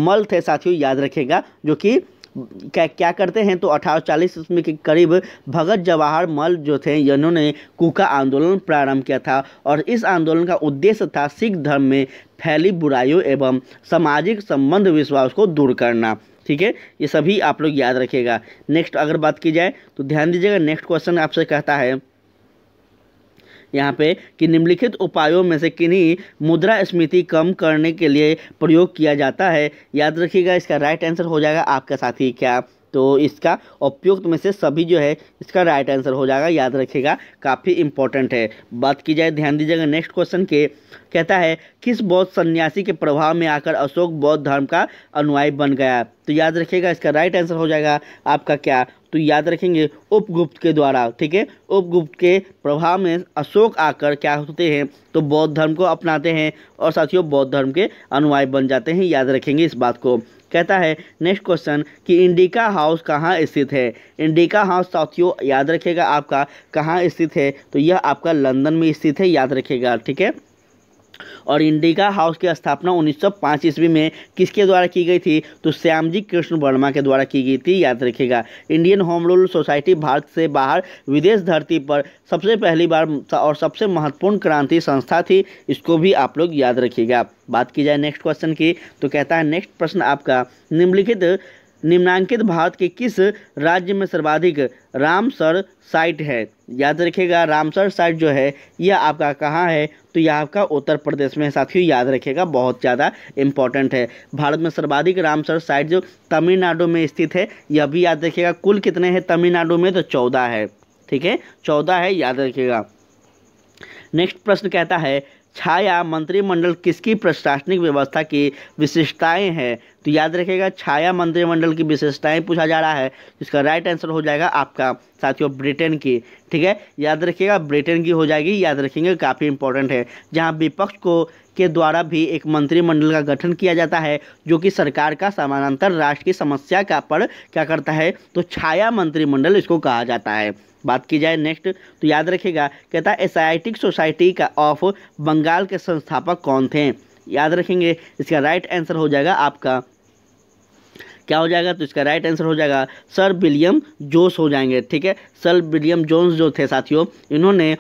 Speaker 1: मल थे साथियों याद रखेगा जो कि क्या क्या करते हैं तो अठारह चालीस ईस्वी के करीब भगत जवाहर मल जो थे इन्होंने कुका आंदोलन प्रारंभ किया था और इस आंदोलन का उद्देश्य था सिख धर्म में फैली बुराइयों एवं सामाजिक संबंध विश्वास को दूर करना ठीक है ये सभी आप लोग याद रखिएगा नेक्स्ट अगर बात की जाए तो ध्यान दीजिएगा नेक्स्ट क्वेश्चन आपसे कहता है यहाँ पे कि निम्नलिखित उपायों में से किन्हीं मुद्रा स्मृति कम करने के लिए प्रयोग किया जाता है याद रखिएगा इसका राइट आंसर हो जाएगा आपका साथी क्या तो इसका उपयुक्त में से सभी जो है इसका राइट आंसर हो जाएगा याद रखेगा काफ़ी इंपॉर्टेंट है बात की जाए ध्यान दीजिएगा नेक्स्ट क्वेश्चन के कहता है किस बौद्ध सन्यासी के प्रभाव में आकर अशोक बौद्ध धर्म का अनुयायी बन गया तो याद रखिएगा इसका राइट आंसर हो जाएगा आपका क्या तो याद रखेंगे उपगुप्त के द्वारा ठीक है उपगुप्त के प्रभाव में अशोक आकर क्या होते हैं तो बौद्ध धर्म को अपनाते हैं और साथियों बौद्ध धर्म के अनुयायी बन जाते हैं याद रखेंगे इस बात को कहता है नेक्स्ट क्वेश्चन कि इंडिका हाउस कहाँ स्थित है इंडिका हाउस साथियों याद रखेगा आपका कहाँ स्थित है तो यह आपका लंदन में स्थित है याद रखेगा ठीक है और इंडिका हाउस की स्थापना 1905 ईस्वी में किसके द्वारा की गई थी तो श्यामजी कृष्ण वर्मा के द्वारा की गई थी याद रखिएगा Indian home rule society Bharat से बाहर विदेश धरती पर सबसे पहली बार और सबसे महत्वपूर्ण क्रांति संस्था थी इसको भी आप लोग याद रखिएगा बात की जाए नेक्स्ट क्वेश्चन की तो कहता है नेक्स्ट प्रश्न आपका निम्नलिखित निम्नांकित भारत के किस राज्य में सर्वाधिक रामसर साइट है याद रखिएगा रामसर साइट जो है यह आपका कहाँ है तो यह आपका उत्तर प्रदेश में है साथियों याद रखिएगा बहुत ज़्यादा इम्पोर्टेंट है भारत में सर्वाधिक रामसर साइट जो तमिलनाडु में स्थित है यह भी याद रखिएगा कुल कितने हैं तमिलनाडु में तो चौदह है ठीक है चौदह है याद रखिएगा नेक्स्ट प्रश्न कहता है छाया मंत्रिमंडल किसकी प्रशासनिक व्यवस्था की विशेषताएं हैं तो याद रखेगा छाया मंत्रिमंडल की विशेषताएं पूछा जा रहा है इसका राइट आंसर हो जाएगा आपका साथियों ब्रिटेन की ठीक है याद रखिएगा ब्रिटेन की हो जाएगी याद रखेंगे काफ़ी इंपॉर्टेंट है जहां विपक्ष को के द्वारा भी एक मंत्रिमंडल का गठन किया जाता है जो कि सरकार का समानांतर राष्ट्र की समस्या का पर क्या करता है तो छाया मंत्रिमंडल इसको कहा जाता है बात की जाए नेक्स्ट तो याद रखिएगा कहता है एसाइटिक सोसाइटी का ऑफ बंगाल के संस्थापक कौन थे याद रखेंगे इसका राइट आंसर हो जाएगा आपका क्या हो जाएगा तो इसका राइट आंसर हो जाएगा सर विलियम जोस हो जाएंगे ठीक है सर विलियम जोन्स जो थे साथियों इन्होंने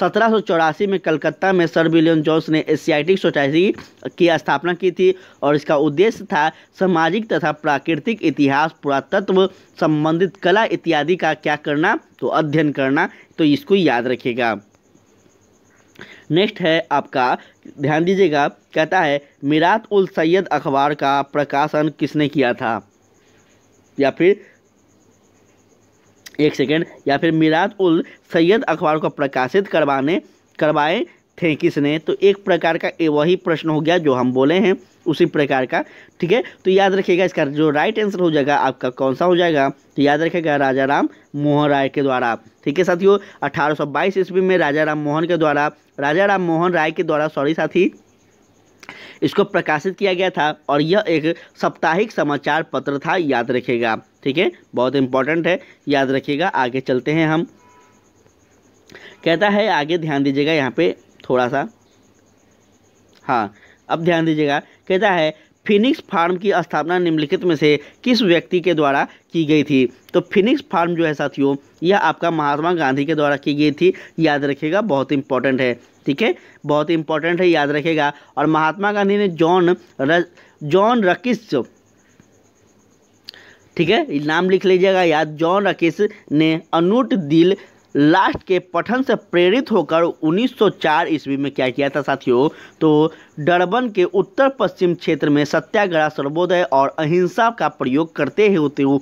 Speaker 1: सत्रह में कलकत्ता में सर विलियम जॉन्स ने एशियाटिक सोसाइटी की स्थापना की थी और इसका उद्देश्य था सामाजिक तथा प्राकृतिक इतिहास पुरातत्व संबंधित कला इत्यादि का क्या करना तो अध्ययन करना तो इसको याद रखिएगा नेक्स्ट है आपका ध्यान दीजिएगा कहता है मीरात उल सैयद अखबार का प्रकाशन किसने किया था या फिर एक सेकेंड या फिर मिरात उल सैयद अखबार को प्रकाशित करवाने करवाए थे किसने तो एक प्रकार का वही प्रश्न हो गया जो हम बोले हैं उसी प्रकार का ठीक है तो याद रखिएगा इसका जो राइट आंसर हो जाएगा आपका कौन सा हो जाएगा तो याद रखिएगा राजा राम मोहन राय के द्वारा ठीक है साथियों 1822 ईस्वी में राजा राम मोहन के द्वारा राजा राम मोहन राय के द्वारा सॉरी साथी इसको प्रकाशित किया गया था और यह एक साप्ताहिक समाचार पत्र था याद रखेगा ठीक है बहुत इंपॉर्टेंट है याद रखिएगा आगे चलते हैं हम कहता है आगे ध्यान दीजिएगा यहाँ पे थोड़ा सा हाँ अब ध्यान दीजिएगा कहता है फिनिक्स फार्म की स्थापना निम्नलिखित में से किस व्यक्ति के द्वारा की गई थी तो फिनिक्स फार्म जो है साथियों यह आपका महात्मा गांधी के द्वारा की गई थी याद रखिएगा बहुत इंपॉर्टेंट है ठीक है बहुत इंपॉर्टेंट है याद रखेगा और महात्मा गांधी ने जॉन र जॉन रकिस ठीक है नाम लिख लीजिएगा याद जॉन रकिस ने अनूट दिल लास्ट के पठन से प्रेरित होकर 1904 ईस्वी में क्या किया था साथियों तो डरबन के उत्तर पश्चिम क्षेत्र में सत्याग्रह सर्वोदय और अहिंसा का प्रयोग करते होते हुए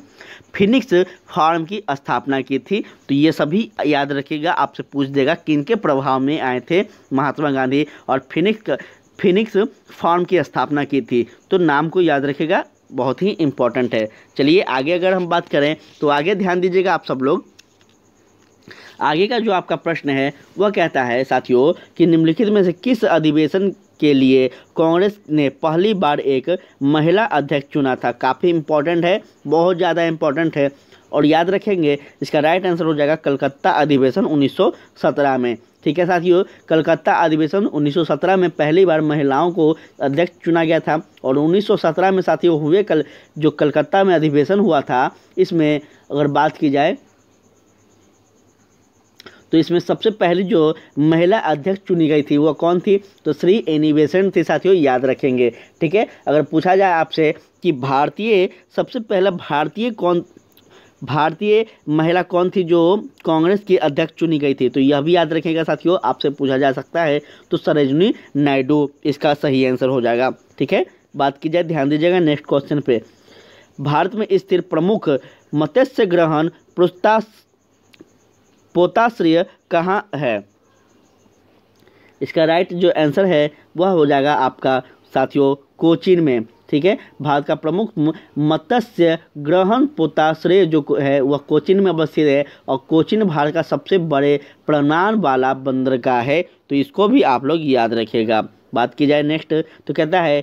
Speaker 1: फिनिक्स फार्म की स्थापना की थी तो ये सभी याद रखिएगा आपसे पूछ देगा किन के प्रभाव में आए थे महात्मा गांधी और फिनिक्स फिनिक्स फार्म की स्थापना की थी तो नाम को याद रखेगा बहुत ही इम्पॉर्टेंट है चलिए आगे अगर हम बात करें तो आगे ध्यान दीजिएगा आप सब लोग आगे का जो आपका प्रश्न है वह कहता है साथियों कि निम्नलिखित में से किस अधिवेशन के लिए कांग्रेस ने पहली बार एक महिला अध्यक्ष चुना था काफ़ी इम्पोर्टेंट है बहुत ज़्यादा इम्पोर्टेंट है और याद रखेंगे इसका राइट आंसर हो जाएगा कलकत्ता अधिवेशन 1917 में ठीक है साथियों कलकत्ता अधिवेशन 1917 में पहली बार महिलाओं को अध्यक्ष चुना गया था और 1917 में साथियों हुए कल जो कलकत्ता में अधिवेशन हुआ था इसमें अगर बात की जाए तो इसमें सबसे पहली जो महिला अध्यक्ष चुनी गई थी वह कौन थी तो श्री एनी बेसेंट थी साथियों याद रखेंगे ठीक है अगर पूछा जाए आपसे कि भारतीय सबसे पहला भारतीय कौन भारतीय महिला कौन थी जो कांग्रेस की अध्यक्ष चुनी गई थी तो यह भी याद रखेगा साथियों आपसे पूछा जा सकता है तो सरोजनी नायडू इसका सही आंसर हो जाएगा ठीक है बात की जाए ध्यान दीजिएगा नेक्स्ट क्वेश्चन पे भारत में स्थिर प्रमुख मत्स्य ग्रहण प्रोत्साह पोताश्रय कहाँ है इसका राइट जो आंसर है वह हो जाएगा आपका साथियों कोचीन में ठीक है भारत का प्रमुख मत्स्य ग्रहण पोताश्रय जो है वह कोचीन में अवस्थित है और कोचीन भारत का सबसे बड़े प्रणाम वाला बंदरगाह है तो इसको भी आप लोग याद रखिएगा बात की जाए नेक्स्ट तो कहता है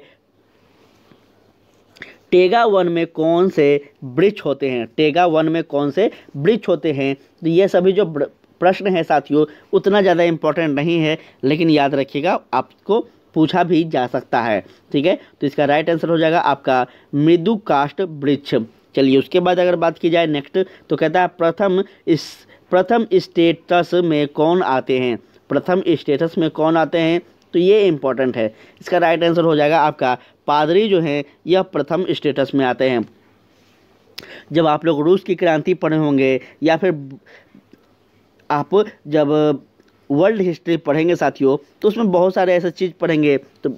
Speaker 1: टेगा वन में कौन से वृक्ष होते हैं टेगा वन में कौन से वृक्ष होते हैं तो ये सभी जो प्रश्न है साथियों उतना ज़्यादा इम्पोर्टेंट नहीं है लेकिन याद रखिएगा आपको पूछा भी जा सकता है ठीक है तो इसका राइट आंसर हो जाएगा आपका मृदु काष्ट वृक्ष चलिए उसके बाद अगर बात की जाए नेक्स्ट तो कहता है प्रथम इस प्रथम स्टेटस में कौन आते हैं प्रथम स्टेटस में कौन आते हैं तो ये इंपॉर्टेंट है इसका राइट आंसर हो जाएगा आपका पादरी जो हैं यह प्रथम स्टेटस में आते हैं जब आप लोग रूस की क्रांति पढ़े होंगे या फिर आप जब वर्ल्ड हिस्ट्री पढ़ेंगे साथियों तो उसमें बहुत सारे ऐसे चीज़ पढ़ेंगे तो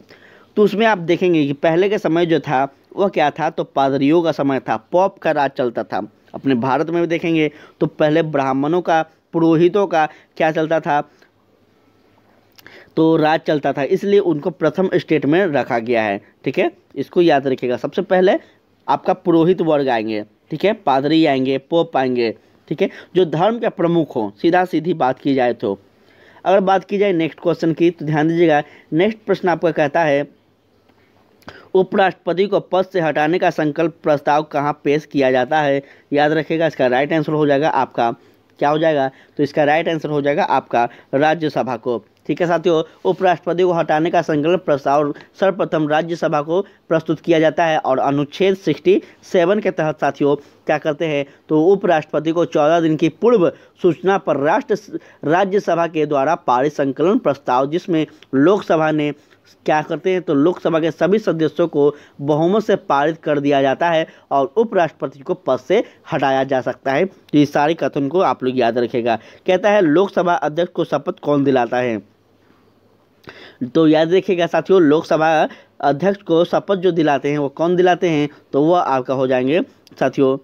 Speaker 1: तो उसमें आप देखेंगे कि पहले का समय जो था वह क्या था तो पादरियों का समय था पॉप का राज चलता था अपने भारत में भी देखेंगे तो पहले ब्राह्मणों का पुरोहितों का क्या चलता था तो राज चलता था इसलिए उनको प्रथम स्टेट में रखा गया है ठीक है इसको याद रखिएगा सबसे पहले आपका पुरोहित वर्ग आएंगे ठीक है पादरी आएंगे पोप आएंगे ठीक है जो धर्म के प्रमुख हो सीधा सीधी बात की जाए तो अगर बात की जाए नेक्स्ट क्वेश्चन की तो ध्यान दीजिएगा नेक्स्ट प्रश्न आपका कहता है उपराष्ट्रपति को पद से हटाने का संकल्प प्रस्ताव कहाँ पेश किया जाता है याद रखेगा इसका राइट आंसर हो जाएगा आपका क्या हो जाएगा तो इसका राइट आंसर हो जाएगा आपका राज्यसभा को ठीक है साथियों उपराष्ट्रपति को हटाने का संकल्प प्रस्ताव सर्वप्रथम राज्यसभा को प्रस्तुत किया जाता है और अनुच्छेद सिक्सटी सेवन के तहत साथियों क्या करते हैं तो उपराष्ट्रपति को चौदह दिन की पूर्व सूचना पर राष्ट्र राज्यसभा के द्वारा पारित संकलन प्रस्ताव जिसमें लोकसभा ने क्या करते हैं तो लोकसभा के सभी सदस्यों को बहुमत से पारित कर दिया जाता है और उपराष्ट्रपति को पद से हटाया जा सकता है तो ये सारी कथन को आप लोग याद रखेगा कहता है लोकसभा अध्यक्ष को शपथ कौन दिलाता है तो याद रखिएगा साथियों लोकसभा अध्यक्ष को शपथ जो दिलाते हैं वो कौन दिलाते हैं तो वह आपका हो जाएंगे साथियों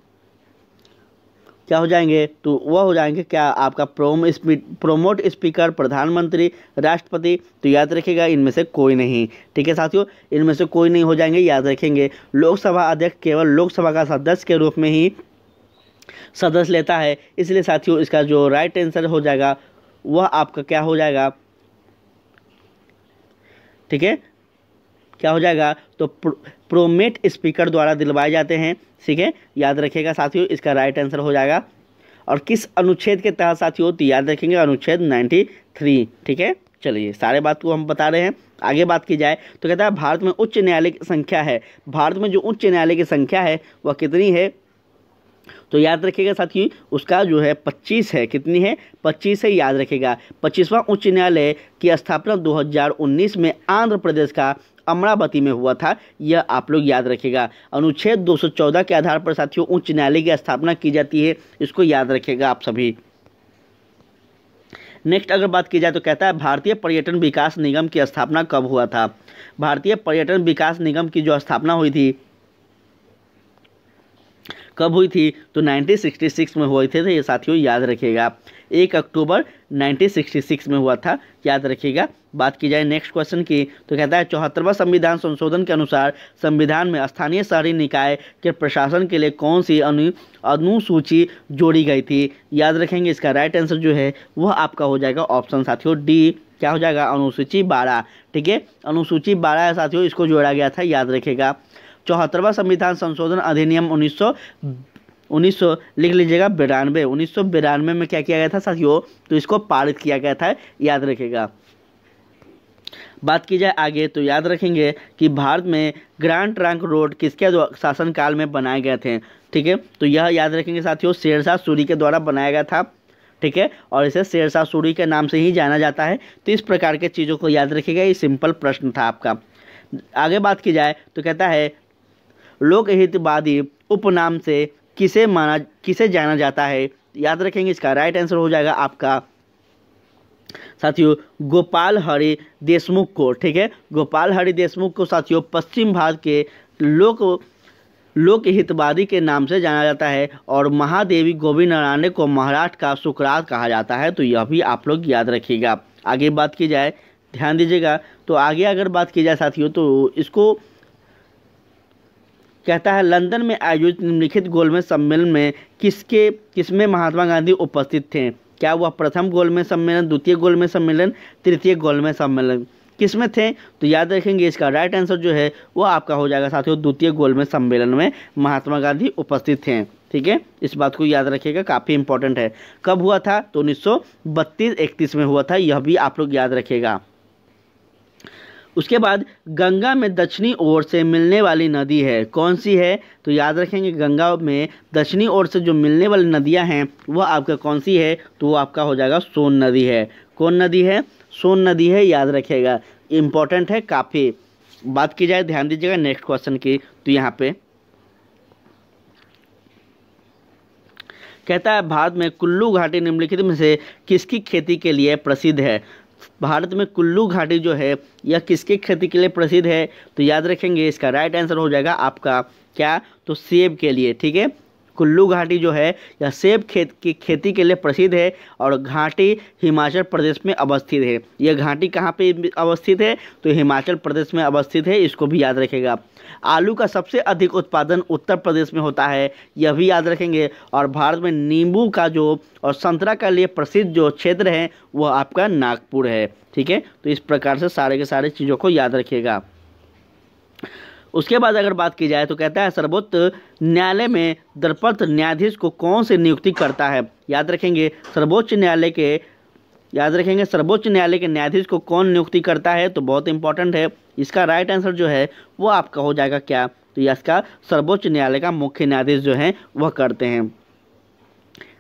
Speaker 1: क्या हो जाएंगे तो वह हो जाएंगे क्या आपका प्रोम स्पी प्रोमोट स्पीकर प्रधानमंत्री राष्ट्रपति तो याद रखिएगा इनमें से कोई नहीं ठीक है साथियों इनमें से कोई नहीं हो जाएंगे याद रखेंगे लोकसभा अध्यक्ष केवल लोकसभा का सदस्य के रूप में ही सदस्य लेता है इसलिए साथियों इसका जो राइट आंसर हो जाएगा वह आपका क्या हो जाएगा ठीक है क्या हो जाएगा तो प्रोमेट स्पीकर द्वारा दिलवाए जाते हैं ठीक है याद रखिएगा साथियों इसका राइट आंसर हो जाएगा और किस अनुच्छेद के तहत साथियों तो याद रखेंगे अनुच्छेद नाइन्टी थ्री ठीक है चलिए सारे बात को हम बता रहे हैं आगे बात की जाए तो कहता है भारत में उच्च न्यायालय की संख्या है भारत में जो उच्च न्यायालय की संख्या है वह कितनी है तो याद रखिएगा साथियों उसका जो है पच्चीस है कितनी है पच्चीस है याद रखेगा पच्चीसवां उच्च न्यायालय की स्थापना 2019 में आंध्र प्रदेश का अमरावती में हुआ था यह आप लोग याद रखेगा अनुच्छेद 214 के आधार पर साथियों उच्च न्यायालय की स्थापना की जाती है इसको याद रखेगा आप सभी नेक्स्ट अगर बात की जाए तो कहता है भारतीय पर्यटन विकास निगम की स्थापना कब हुआ था भारतीय पर्यटन विकास निगम की जो स्थापना हुई थी कब हुई थी तो 1966 में हुई थी तो ये साथियों याद रखिएगा एक अक्टूबर 1966 में हुआ था याद रखिएगा बात की जाए नेक्स्ट क्वेश्चन की तो कहता है चौहत्तरवा संविधान संशोधन के अनुसार संविधान में स्थानीय शहरी निकाय के प्रशासन के लिए कौन सी अनु अनुसूची जोड़ी गई थी याद रखेंगे इसका राइट आंसर जो है वह आपका हो जाएगा ऑप्शन साथियों डी क्या हो जाएगा अनुसूची बारह ठीक है अनुसूची बारह साथियों इसको जोड़ा गया था याद रखेगा चौहत्तरवा संविधान संशोधन अधिनियम उन्नीस उन्नीस लिख लीजिएगा बिरानवे उन्नीस में क्या किया गया था साथियों तो इसको पारित किया गया था याद रखेगा बात की जाए आगे तो याद रखेंगे कि भारत में ग्रैंड ट्रंक रोड किसके शासनकाल में बनाए गए थे ठीक है तो यह याद रखेंगे साथियों शेरशाह सूरी के द्वारा बनाया गया था ठीक है और इसे शेरशाह सूरी के नाम से ही जाना जाता है तो इस प्रकार के चीज़ों को याद रखेगा ये सिंपल प्रश्न था आपका आगे बात की जाए तो कहता है लोकहितवादी उपनाम से किसे माना किसे जाना जाता है याद रखेंगे इसका राइट आंसर हो जाएगा आपका साथियों गोपाल हरि देशमुख को ठीक है गोपाल हरि देशमुख को साथियों पश्चिम भारत के लोक लोकहितवादी के नाम से जाना जाता है और महादेवी गोविंद नारायण को महाराष्ट्र का सुकरात कहा जाता है तो यह भी आप लोग याद रखिएगा आगे बात की जाए ध्यान दीजिएगा तो आगे अगर बात की जाए साथियों तो इसको कहता है लंदन में आयोजित निम्नलिखित गोलमेज सम्मेलन में किसके किसमें महात्मा गांधी उपस्थित थे क्या वह प्रथम गोलमेज सम्मेलन द्वितीय गोलमेज सम्मेलन तृतीय गोलमेज सम्मेलन किसमें थे तो याद रखेंगे इसका राइट आंसर जो है वो आपका हो जाएगा साथियों द्वितीय गोलमेज सम्मेलन में महात्मा गांधी उपस्थित थे ठीक है इस बात को याद रखिएगा काफ़ी इंपॉर्टेंट है कब हुआ था तो उन्नीस सौ में हुआ था यह भी आप लोग याद रखिएगा उसके बाद गंगा में दक्षिणी ओर से मिलने वाली नदी है कौन सी है तो याद रखेंगे गंगा में दक्षिणी ओर से जो मिलने वाली नदियां हैं वह आपका कौन सी है तो वो आपका हो जाएगा सोन नदी है कौन नदी है सोन नदी है याद रखेगा इम्पोर्टेंट है काफ़ी बात की जाए ध्यान दीजिएगा नेक्स्ट क्वेश्चन की तो यहाँ पे कहता है भारत में कुल्लू घाटी निम्नलिखित में से किसकी खेती के लिए प्रसिद्ध है भारत में कुल्लू घाटी जो है यह किसकी खेती के लिए प्रसिद्ध है तो याद रखेंगे इसका राइट आंसर हो जाएगा आपका क्या तो सेब के लिए ठीक है कुल्लू घाटी जो है यह सेब खेत की खेती के लिए प्रसिद्ध है और घाटी हिमाचल प्रदेश में अवस्थित है यह घाटी कहाँ पे अवस्थित है तो हिमाचल प्रदेश में अवस्थित है इसको भी याद रखेगा आलू का सबसे अधिक उत्पादन उत्तर प्रदेश में होता है यह भी याद रखेंगे और भारत में नींबू का जो और संतरा का लिए प्रसिद्ध जो क्षेत्र है वह आपका नागपुर है ठीक है तो इस प्रकार से सारे के सारे चीज़ों को याद रखिएगा उसके बाद अगर बात की जाए तो कहता है सर्वोच्च न्यायालय में दरपथ न्यायाधीश को कौन से नियुक्ति करता है याद रखेंगे सर्वोच्च न्यायालय के याद रखेंगे सर्वोच्च न्यायालय के न्यायाधीश को कौन नियुक्ति करता है तो बहुत इंपॉर्टेंट है इसका राइट आंसर जो है वो आपका हो जाएगा क्या तो यह इसका सर्वोच्च न्यायालय का मुख्य न्यायाधीश जो है वह करते हैं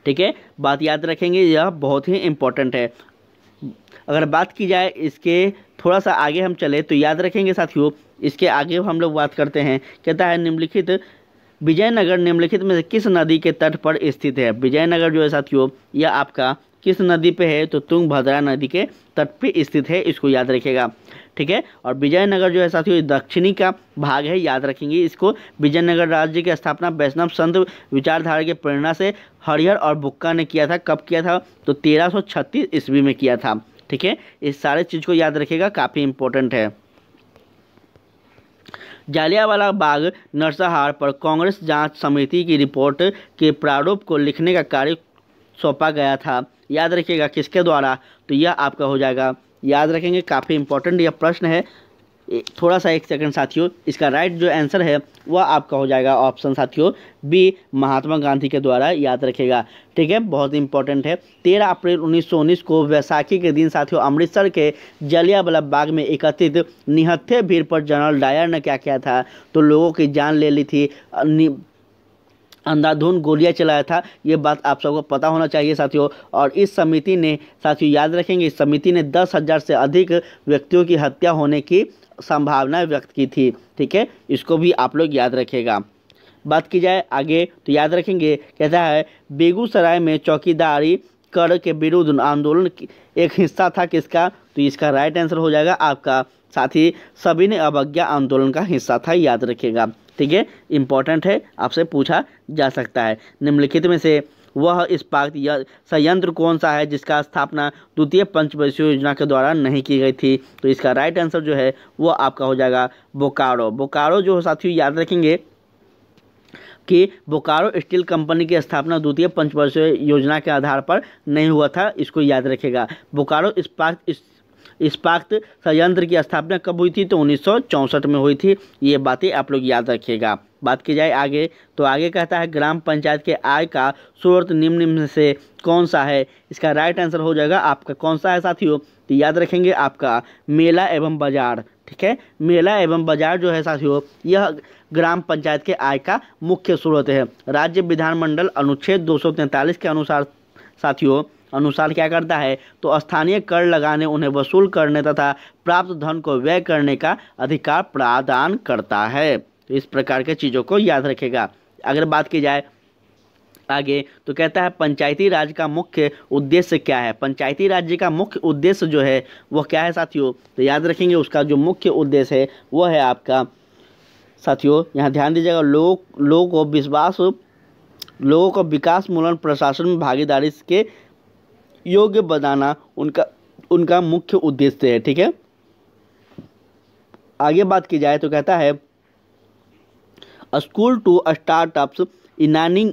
Speaker 1: ठीक है बात याद रखेंगे यह बहुत ही इम्पोर्टेंट है अगर बात की जाए इसके थोड़ा सा आगे हम चले तो याद रखेंगे साथियों इसके आगे हम लोग बात करते हैं कहता है निम्नलिखित विजयनगर निम्नलिखित में से किस नदी के तट पर स्थित है विजयनगर जो है साथियों यह आपका किस नदी पे है तो तुंग भद्रा नदी के तट पे स्थित है इसको याद रखेगा ठीक है और विजयनगर जो है साथियों दक्षिणी का भाग है याद रखेंगे इसको विजयनगर राज्य की स्थापना वैष्णव संत विचारधारा के प्रेरणा से हरिहर और बुक्का ने किया था कब किया था तो छत्तीस ईस्वी में किया था ठीक है इस सारे चीज़ को याद रखिएगा काफ़ी इंपॉर्टेंट है जालियावाला बाग नरसाहार पर कांग्रेस जांच समिति की रिपोर्ट के प्रारूप को लिखने का कार्य सौंपा गया था याद रखिएगा किसके द्वारा तो यह आपका हो जाएगा याद रखेंगे काफ़ी इंपॉर्टेंट यह प्रश्न है थोड़ा सा एक सेकंड साथियों इसका राइट जो आंसर है वह आपका हो जाएगा ऑप्शन साथियों बी महात्मा गांधी के द्वारा याद रखेगा ठीक है बहुत इंपॉर्टेंट है तेरह अप्रैल उन्नीस को वैसाखी के दिन साथियों अमृतसर के जलिया बाग में एकत्रित निहत्थे भीड़ पर जनरल डायर ने क्या किया था तो लोगों की जान ले ली थी अंधाधुन गोलियां चलाया था ये बात आप सबको पता होना चाहिए साथियों और इस समिति ने साथियों याद रखेंगे इस समिति ने दस हज़ार से अधिक व्यक्तियों की हत्या होने की संभावना व्यक्त की थी ठीक है इसको भी आप लोग याद रखेगा बात की जाए आगे तो याद रखेंगे कहता है बेगूसराय में चौकीदारी कर के विरुद्ध आंदोलन एक हिस्सा था किसका तो इसका राइट आंसर हो जाएगा आपका साथ ही सभी ने अवज्ञा आंदोलन का हिस्सा था याद रखेगा ठीक है इंपॉर्टेंट है आपसे पूछा जा सकता है निम्नलिखित में से वह इस्पात संयंत्र कौन सा है जिसका स्थापना द्वितीय पंचवर्षीय योजना के द्वारा नहीं की गई थी तो इसका राइट आंसर जो है वो आपका हो जाएगा बोकारो बोकारो जो साथियों याद रखेंगे कि बोकारो स्टील कंपनी की स्थापना द्वितीय पंचवर्षीय योजना के आधार पर नहीं हुआ था इसको याद रखेगा बोकारो इस्पात इस इस्पात संयंत्र की स्थापना कब हुई थी तो उन्नीस में हुई थी ये बातें आप लोग याद रखिएगा बात की जाए आगे तो आगे कहता है ग्राम पंचायत के आय का स्रोत निम्न निम्न से कौन सा है इसका राइट आंसर हो जाएगा आपका कौन सा है साथियों तो याद रखेंगे आपका मेला एवं बाजार ठीक है मेला एवं बाजार जो है साथियों यह ग्राम पंचायत के आय का मुख्य स्रोत है राज्य विधानमंडल अनुच्छेद दो के अनुसार साथियों अनुसार क्या करता है तो स्थानीय कर लगाने उन्हें वसूल करने तथा प्राप्त धन को व्यय करने का अधिकार प्रदान करता है तो इस प्रकार के चीज़ों को याद रखेगा अगर बात की जाए आगे तो कहता है पंचायती राज का मुख्य उद्देश्य क्या है पंचायती राज्य का मुख्य उद्देश्य जो है वह क्या है साथियों तो याद रखेंगे उसका जो मुख्य उद्देश्य है वह है आपका साथियों यहाँ ध्यान दीजिएगा लोग लोगों को विश्वास लोगों को विकास मूलन प्रशासन में भागीदारी के योग्य बनाना उनका उनका मुख्य उद्देश्य है ठीक है आगे बात की जाए तो कहता है स्कूल टू स्टार्टअप इनानिंग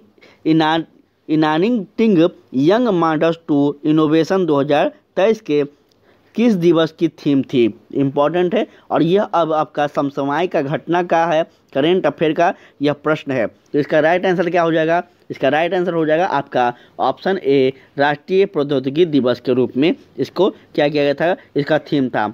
Speaker 1: इनान यंग मॉडल्स टू इनोवेशन 2023 के किस दिवस की थीम थी इम्पॉर्टेंट है और यह अब आपका समसमाय का घटना का है करेंट अफेयर का यह प्रश्न है तो इसका राइट आंसर क्या हो जाएगा इसका राइट आंसर हो जाएगा आपका ऑप्शन ए राष्ट्रीय प्रौद्योगिकी दिवस के रूप में इसको क्या किया गया था इसका थीम था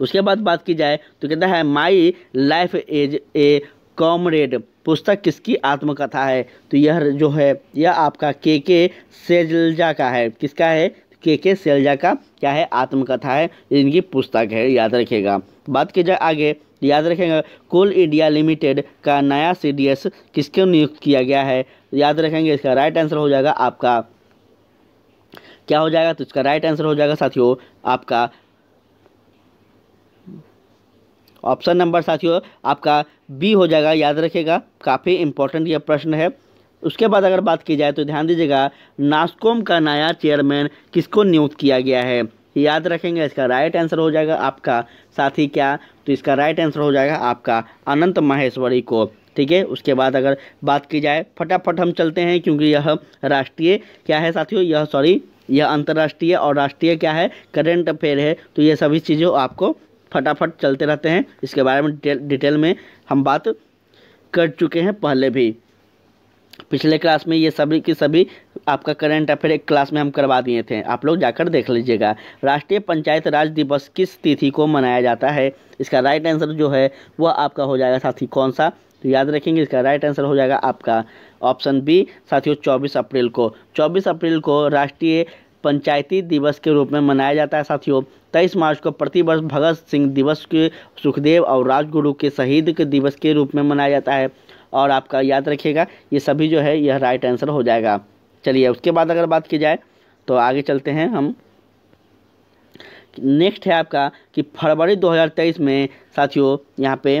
Speaker 1: उसके बाद बात की जाए तो कहता है my life is a comrade पुस्तक किसकी आत्मकथा है तो यह जो है यह आपका के के सेजलजा का है किसका है के के सेलजा का क्या है आत्मकथा है इनकी पुस्तक है याद रखिएगा बात की जाए आगे याद रखेंगे कोल इंडिया लिमिटेड का नया सी किसको नियुक्त किया गया है याद रखेंगे इसका राइट आंसर हो जाएगा आपका क्या हो जाएगा तो इसका राइट आंसर हो जाएगा साथियों आपका ऑप्शन नंबर साथियों आपका बी हो जाएगा याद रखिएगा काफ़ी इंपॉर्टेंट यह प्रश्न है उसके बाद अगर बात की जाए तो ध्यान दीजिएगा नास्कोम का नया चेयरमैन किसको नियुक्त किया गया है याद रखेंगे इसका राइट आंसर हो जाएगा आपका साथ ही क्या तो इसका राइट आंसर हो जाएगा आपका अनंत माहेश्वरी को ठीक है उसके बाद अगर बात की जाए फटाफट हम चलते हैं क्योंकि यह राष्ट्रीय क्या है साथियों यह सॉरी यह अंतर्राष्ट्रीय और राष्ट्रीय क्या है करेंट अफेयर है तो ये सभी चीज़ों आपको फटाफट चलते रहते हैं इसके बारे में डिटेल, डिटेल में हम बात कर चुके हैं पहले भी पिछले क्लास में ये सभी की सभी आपका करंट अफेयर एक क्लास में हम करवा दिए थे आप लोग जाकर देख लीजिएगा राष्ट्रीय पंचायत राज दिवस किस तिथि को मनाया जाता है इसका राइट आंसर जो है वह आपका हो जाएगा साथी कौन सा तो याद रखेंगे इसका राइट आंसर हो जाएगा आपका ऑप्शन बी साथियों 24 अप्रैल को 24 अप्रैल को राष्ट्रीय पंचायती दिवस के रूप में मनाया जाता है साथियों तेईस मार्च को प्रतिवर्ष भगत सिंह दिवस के सुखदेव और राजगुरु के शहीद के दिवस के रूप में मनाया जाता है और आपका याद रखिएगा ये सभी जो है यह राइट आंसर हो जाएगा चलिए उसके बाद अगर बात की जाए तो आगे चलते हैं हम नेक्स्ट है आपका कि फरवरी 2023 में साथियों यहाँ पे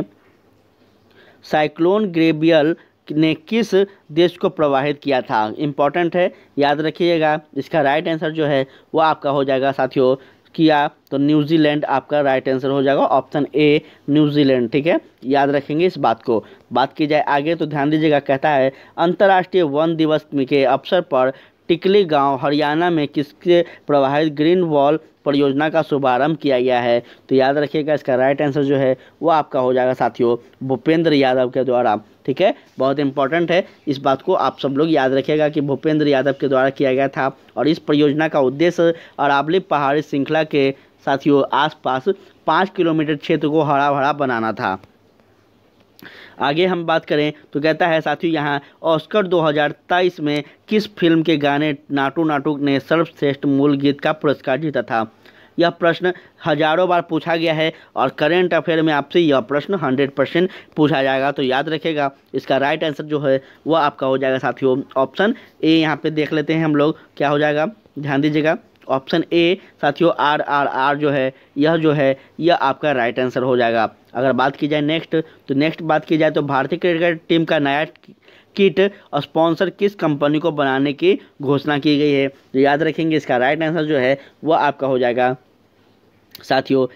Speaker 1: साइक्लोन ग्रेबियल ने किस देश को प्रवाहित किया था इम्पॉर्टेंट है याद रखिएगा इसका राइट आंसर जो है वो आपका हो जाएगा साथियों किया तो न्यूजीलैंड आपका राइट आंसर हो जाएगा ऑप्शन ए न्यूजीलैंड ठीक है याद रखेंगे इस बात को बात की जाए आगे तो ध्यान दीजिएगा कहता है अंतर्राष्ट्रीय वन दिवस के अवसर पर टिकली गांव हरियाणा में किसके प्रवाहित ग्रीन वॉल परियोजना का शुभारंभ किया गया है तो याद रखिएगा इसका राइट आंसर जो है वो आपका हो जाएगा साथियों भूपेंद्र यादव के द्वारा ठीक है बहुत इंपॉर्टेंट है इस बात को आप सब लोग याद रखिएगा कि भूपेंद्र यादव के द्वारा किया गया था और इस परियोजना का उद्देश्य अरावली पहाड़ी श्रृंखला के साथियों आसपास पाँच किलोमीटर क्षेत्र को हरा भरा बनाना था आगे हम बात करें तो कहता है साथियों यहाँ ऑस्कर 2023 में किस फिल्म के गाने नाटू नाटू ने सर्वश्रेष्ठ मूल गीत का पुरस्कार जीता था यह प्रश्न हजारों बार पूछा गया है और करेंट अफेयर में आपसे यह प्रश्न हंड्रेड परसेंट पूछा जाएगा तो याद रखेगा इसका राइट आंसर जो है वह आपका हो जाएगा साथियों ऑप्शन ए यहाँ पे देख लेते हैं हम लोग क्या हो जाएगा ध्यान दीजिएगा ऑप्शन ए साथियों आर आर आर जो है यह जो है यह आपका राइट आंसर हो जाएगा अगर बात की जाए नेक्स्ट तो नेक्स्ट बात की जाए तो भारतीय क्रिकेट टीम का नया किट और स्पॉन्सर किस कंपनी को बनाने की घोषणा की गई है तो याद रखेंगे इसका राइट आंसर जो है वह आपका हो जाएगा साथियों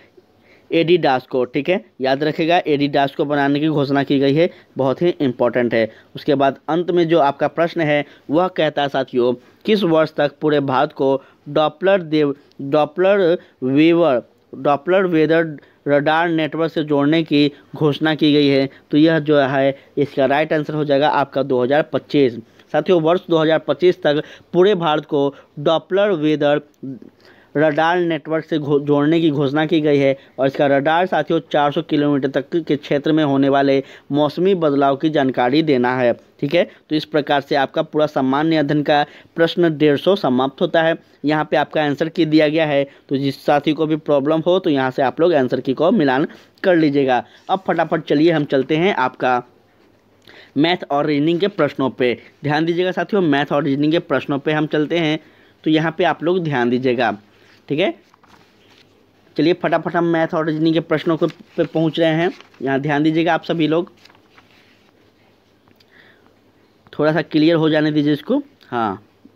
Speaker 1: एडिडास को ठीक है याद रखेगा एडिडास को बनाने की घोषणा की गई है बहुत ही इम्पोर्टेंट है उसके बाद अंत में जो आपका प्रश्न है वह कहता है साथियों किस वर्ष तक पूरे भारत को डॉपलर देव डॉपलर वेवर डॉपलर वेदर रडार नेटवर्क से जोड़ने की घोषणा की गई है तो यह जो है इसका राइट आंसर हो जाएगा आपका 2025 साथियों वर्ष 2025 तक पूरे भारत को डॉपलर वेदर रडार नेटवर्क से जोड़ने की घोषणा की गई है और इसका रडार साथियों 400 किलोमीटर तक के क्षेत्र में होने वाले मौसमी बदलाव की जानकारी देना है ठीक है तो इस प्रकार से आपका पूरा सामान्य अध्ययन का प्रश्न डेढ़ सौ समाप्त होता है यहाँ पे आपका आंसर की दिया गया है तो जिस साथी को भी प्रॉब्लम हो तो यहाँ से आप लोग आंसर की को मिलान कर लीजिएगा अब फटाफट चलिए हम चलते हैं आपका मैथ और रीजनिंग के प्रश्नों पे ध्यान दीजिएगा साथियों मैथ और रीजनिंग के प्रश्नों पे हम चलते हैं तो यहाँ पे आप लोग ध्यान दीजिएगा ठीक है चलिए फटाफट हम मैथ और रीजनिंग के प्रश्नों को पे पहुँच रहे हैं यहाँ ध्यान दीजिएगा आप सभी लोग थोड़ा सा क्लियर हो जाने दीजिए इसको हाँ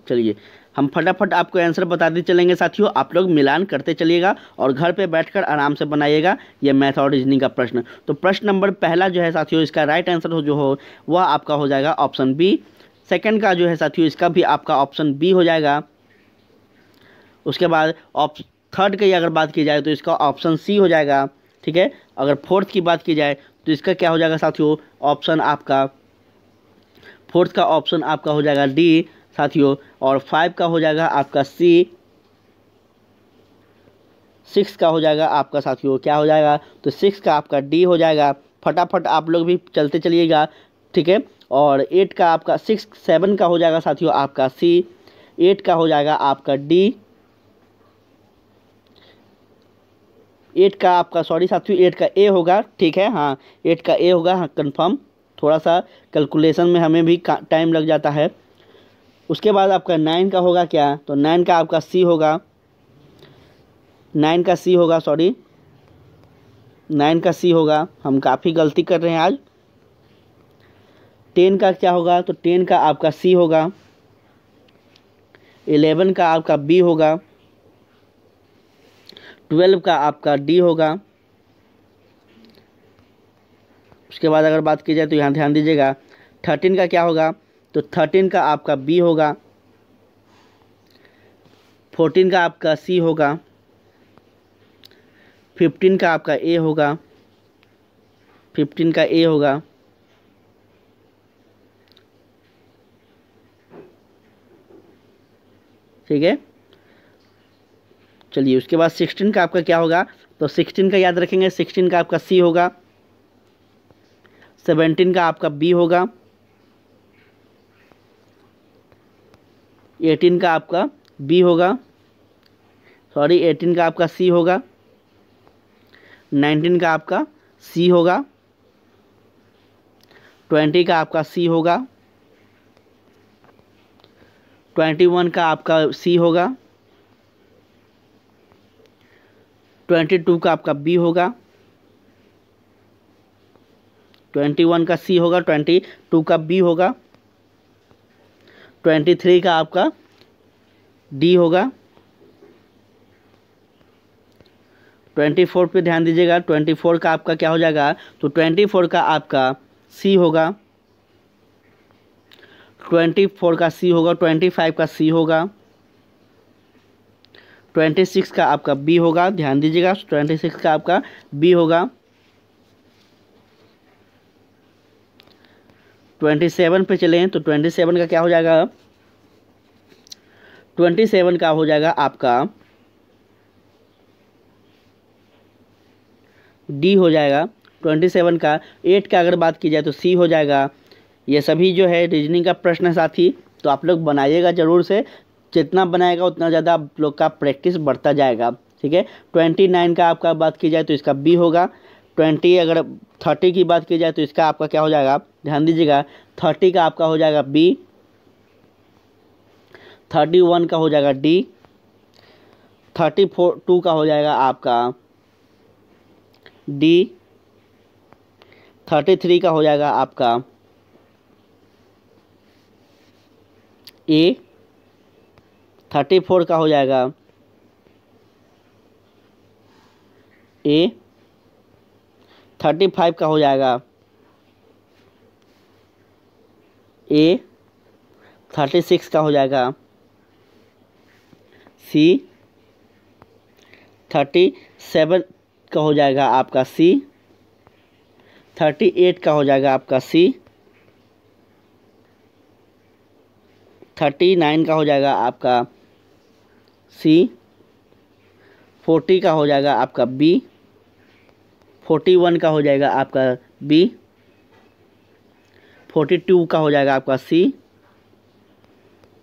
Speaker 1: चलिए हम फटाफट आपको आंसर बताते चलेंगे साथियों आप लोग मिलान करते चलिएगा और घर पे बैठकर आराम से बनाइएगा ये मैथ और रीजनिंग का प्रश्न तो प्रश्न नंबर पहला जो है साथियों इसका राइट आंसर हो जो हो वह आपका हो जाएगा ऑप्शन बी सेकंड का जो है साथियों इसका भी आपका ऑप्शन बी हो जाएगा उसके बाद ऑप थर्ड की अगर बात की जाए तो इसका ऑप्शन सी हो जाएगा ठीक है अगर फोर्थ की बात की जाए तो इसका क्या हो जाएगा साथियों ऑप्शन आपका फोर्थ का ऑप्शन आपका हो जाएगा डी साथियों और फाइव का हो जाएगा आपका सी सिक्स का हो जाएगा आपका साथियों क्या हो जाएगा तो सिक्स का आपका डी हो जाएगा फटाफट आप लोग भी चलते चलिएगा ठीक है और एट का आपका सिक्स सेवन का हो जाएगा साथियों आपका सी एट का हो जाएगा आपका डी एट का आपका सॉरी साथियों एट का ए होगा ठीक है हाँ एट का ए होगा हाँ कन्फर्म थोड़ा सा कैलकुलेशन में हमें भी टाइम लग जाता है उसके बाद आपका नाइन का होगा क्या तो नाइन का आपका सी होगा नाइन का सी होगा सॉरी नाइन का सी होगा हम काफ़ी गलती कर रहे हैं आज टेन का क्या होगा तो टेन का आपका सी होगा एलेवन का आपका बी होगा ट्वेल्व का आपका डी होगा उसके बाद अगर बात की जाए तो यहाँ ध्यान दीजिएगा थर्टीन का क्या होगा तो थर्टीन का आपका बी होगा फोर्टीन का आपका सी होगा फिफ्टीन का आपका ए होगा फिफ्टीन का ए होगा ठीक है चलिए उसके बाद सिक्सटीन का आपका क्या होगा तो सिक्सटीन का याद रखेंगे सिक्सटीन का आपका सी होगा सेवेंटीन का आपका बी होगा एटीन का आपका बी होगा सॉरी एटीन का आपका सी होगा नाइनटीन का आपका सी होगा ट्वेंटी का आपका सी होगा ट्वेंटी वन का आपका सी होगा ट्वेंटी टू का आपका बी होगा ट्वेंटी वन का सी होगा ट्वेंटी टू का बी होगा ट्वेंटी थ्री का आपका डी होगा ट्वेंटी फोर पर ध्यान दीजिएगा ट्वेंटी फोर का आपका क्या हो जाएगा तो ट्वेंटी फोर का आपका सी होगा ट्वेंटी फोर का सी होगा ट्वेंटी फाइव का सी होगा ट्वेंटी सिक्स का आपका बी होगा ध्यान दीजिएगा ट्वेंटी सिक्स का आपका बी होगा ट्वेंटी सेवन पे चले तो ट्वेंटी सेवन का क्या हो जाएगा ट्वेंटी सेवन का हो जाएगा आपका डी हो जाएगा ट्वेंटी सेवन का एट का अगर बात की जाए तो सी हो जाएगा ये सभी जो है रीजनिंग का प्रश्न है साथी तो आप लोग बनाइएगा ज़रूर से जितना बनाएगा उतना ज़्यादा आप लोग का प्रैक्टिस बढ़ता जाएगा ठीक है ट्वेंटी नाइन का आपका बात की जाए तो इसका बी होगा ट्वेंटी अगर थर्टी की बात की जाए तो इसका आपका क्या हो जाएगा ध्यान दीजिएगा थर्टी का आपका हो जाएगा बी थर्टी वन का हो जाएगा डी थर्टी फोर टू का हो जाएगा आपका डी थर्टी थ्री का हो जाएगा आपका ए थर्टी फोर का हो जाएगा ए थर्टी फाइव का हो जाएगा ए थर्टी सिक्स का हो जाएगा सी थर्टी सेवन का हो जाएगा आपका सी थर्टी एट का हो जाएगा आपका सी थर्टी नाइन का हो जाएगा आपका सी फोर्टी का हो जाएगा आपका बी फोर्टी वन का हो जाएगा आपका बी फोर्टी टू का हो जाएगा आपका सी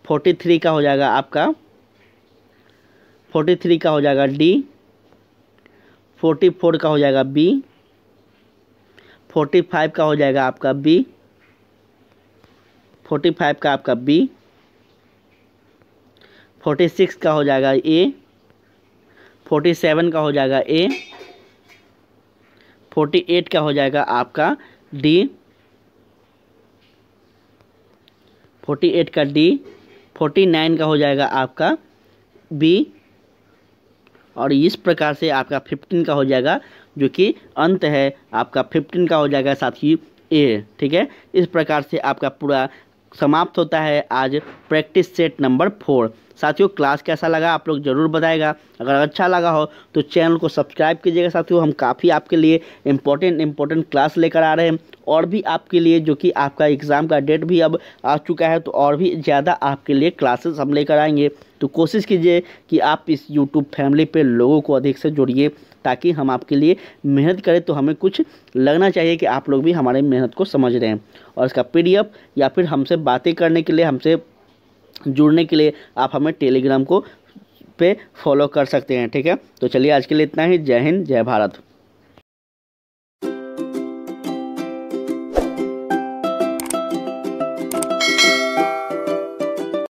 Speaker 1: फोर्टी थ्री का हो जाएगा आपका फोर्टी थ्री का हो जाएगा डी फोर्टी फोर का हो जाएगा बी फोर्टी फाइव का हो जाएगा आपका बी फोर्टी फाइव का आपका बी फोर्टी सिक्स का हो जाएगा ए फोर्टी सेवन का हो जाएगा ए फोर्टी एट का हो जाएगा आपका डी फोर्टी एट का डी फोर्टी नाइन का हो जाएगा आपका बी और इस प्रकार से आपका फिफ्टीन का हो जाएगा जो कि अंत है आपका फिफ्टीन का हो जाएगा साथ ही ए ठीक है इस प्रकार से आपका पूरा समाप्त होता है आज प्रैक्टिस सेट नंबर फोर साथियों क्लास कैसा लगा आप लोग ज़रूर बताएगा अगर अच्छा लगा हो तो चैनल को सब्सक्राइब कीजिएगा साथियों हम काफ़ी आपके लिए इम्पोर्टेंट इम्पोर्टेंट क्लास लेकर आ रहे हैं और भी आपके लिए जो कि आपका एग्ज़ाम का डेट भी अब आ चुका है तो और भी ज़्यादा आपके लिए क्लासेस हम लेकर आएंगे तो कोशिश कीजिए कि आप इस यूट्यूब फैमिली पे लोगों को अधिक से जुड़िए ताकि हम आपके लिए मेहनत करें तो हमें कुछ लगना चाहिए कि आप लोग भी हमारे मेहनत को समझ रहे हैं और इसका पी या फिर हमसे बातें करने के लिए हमसे जुड़ने के लिए आप हमें टेलीग्राम को पे फॉलो कर सकते हैं ठीक है तो चलिए आज के लिए इतना ही जय हिंद जय भारत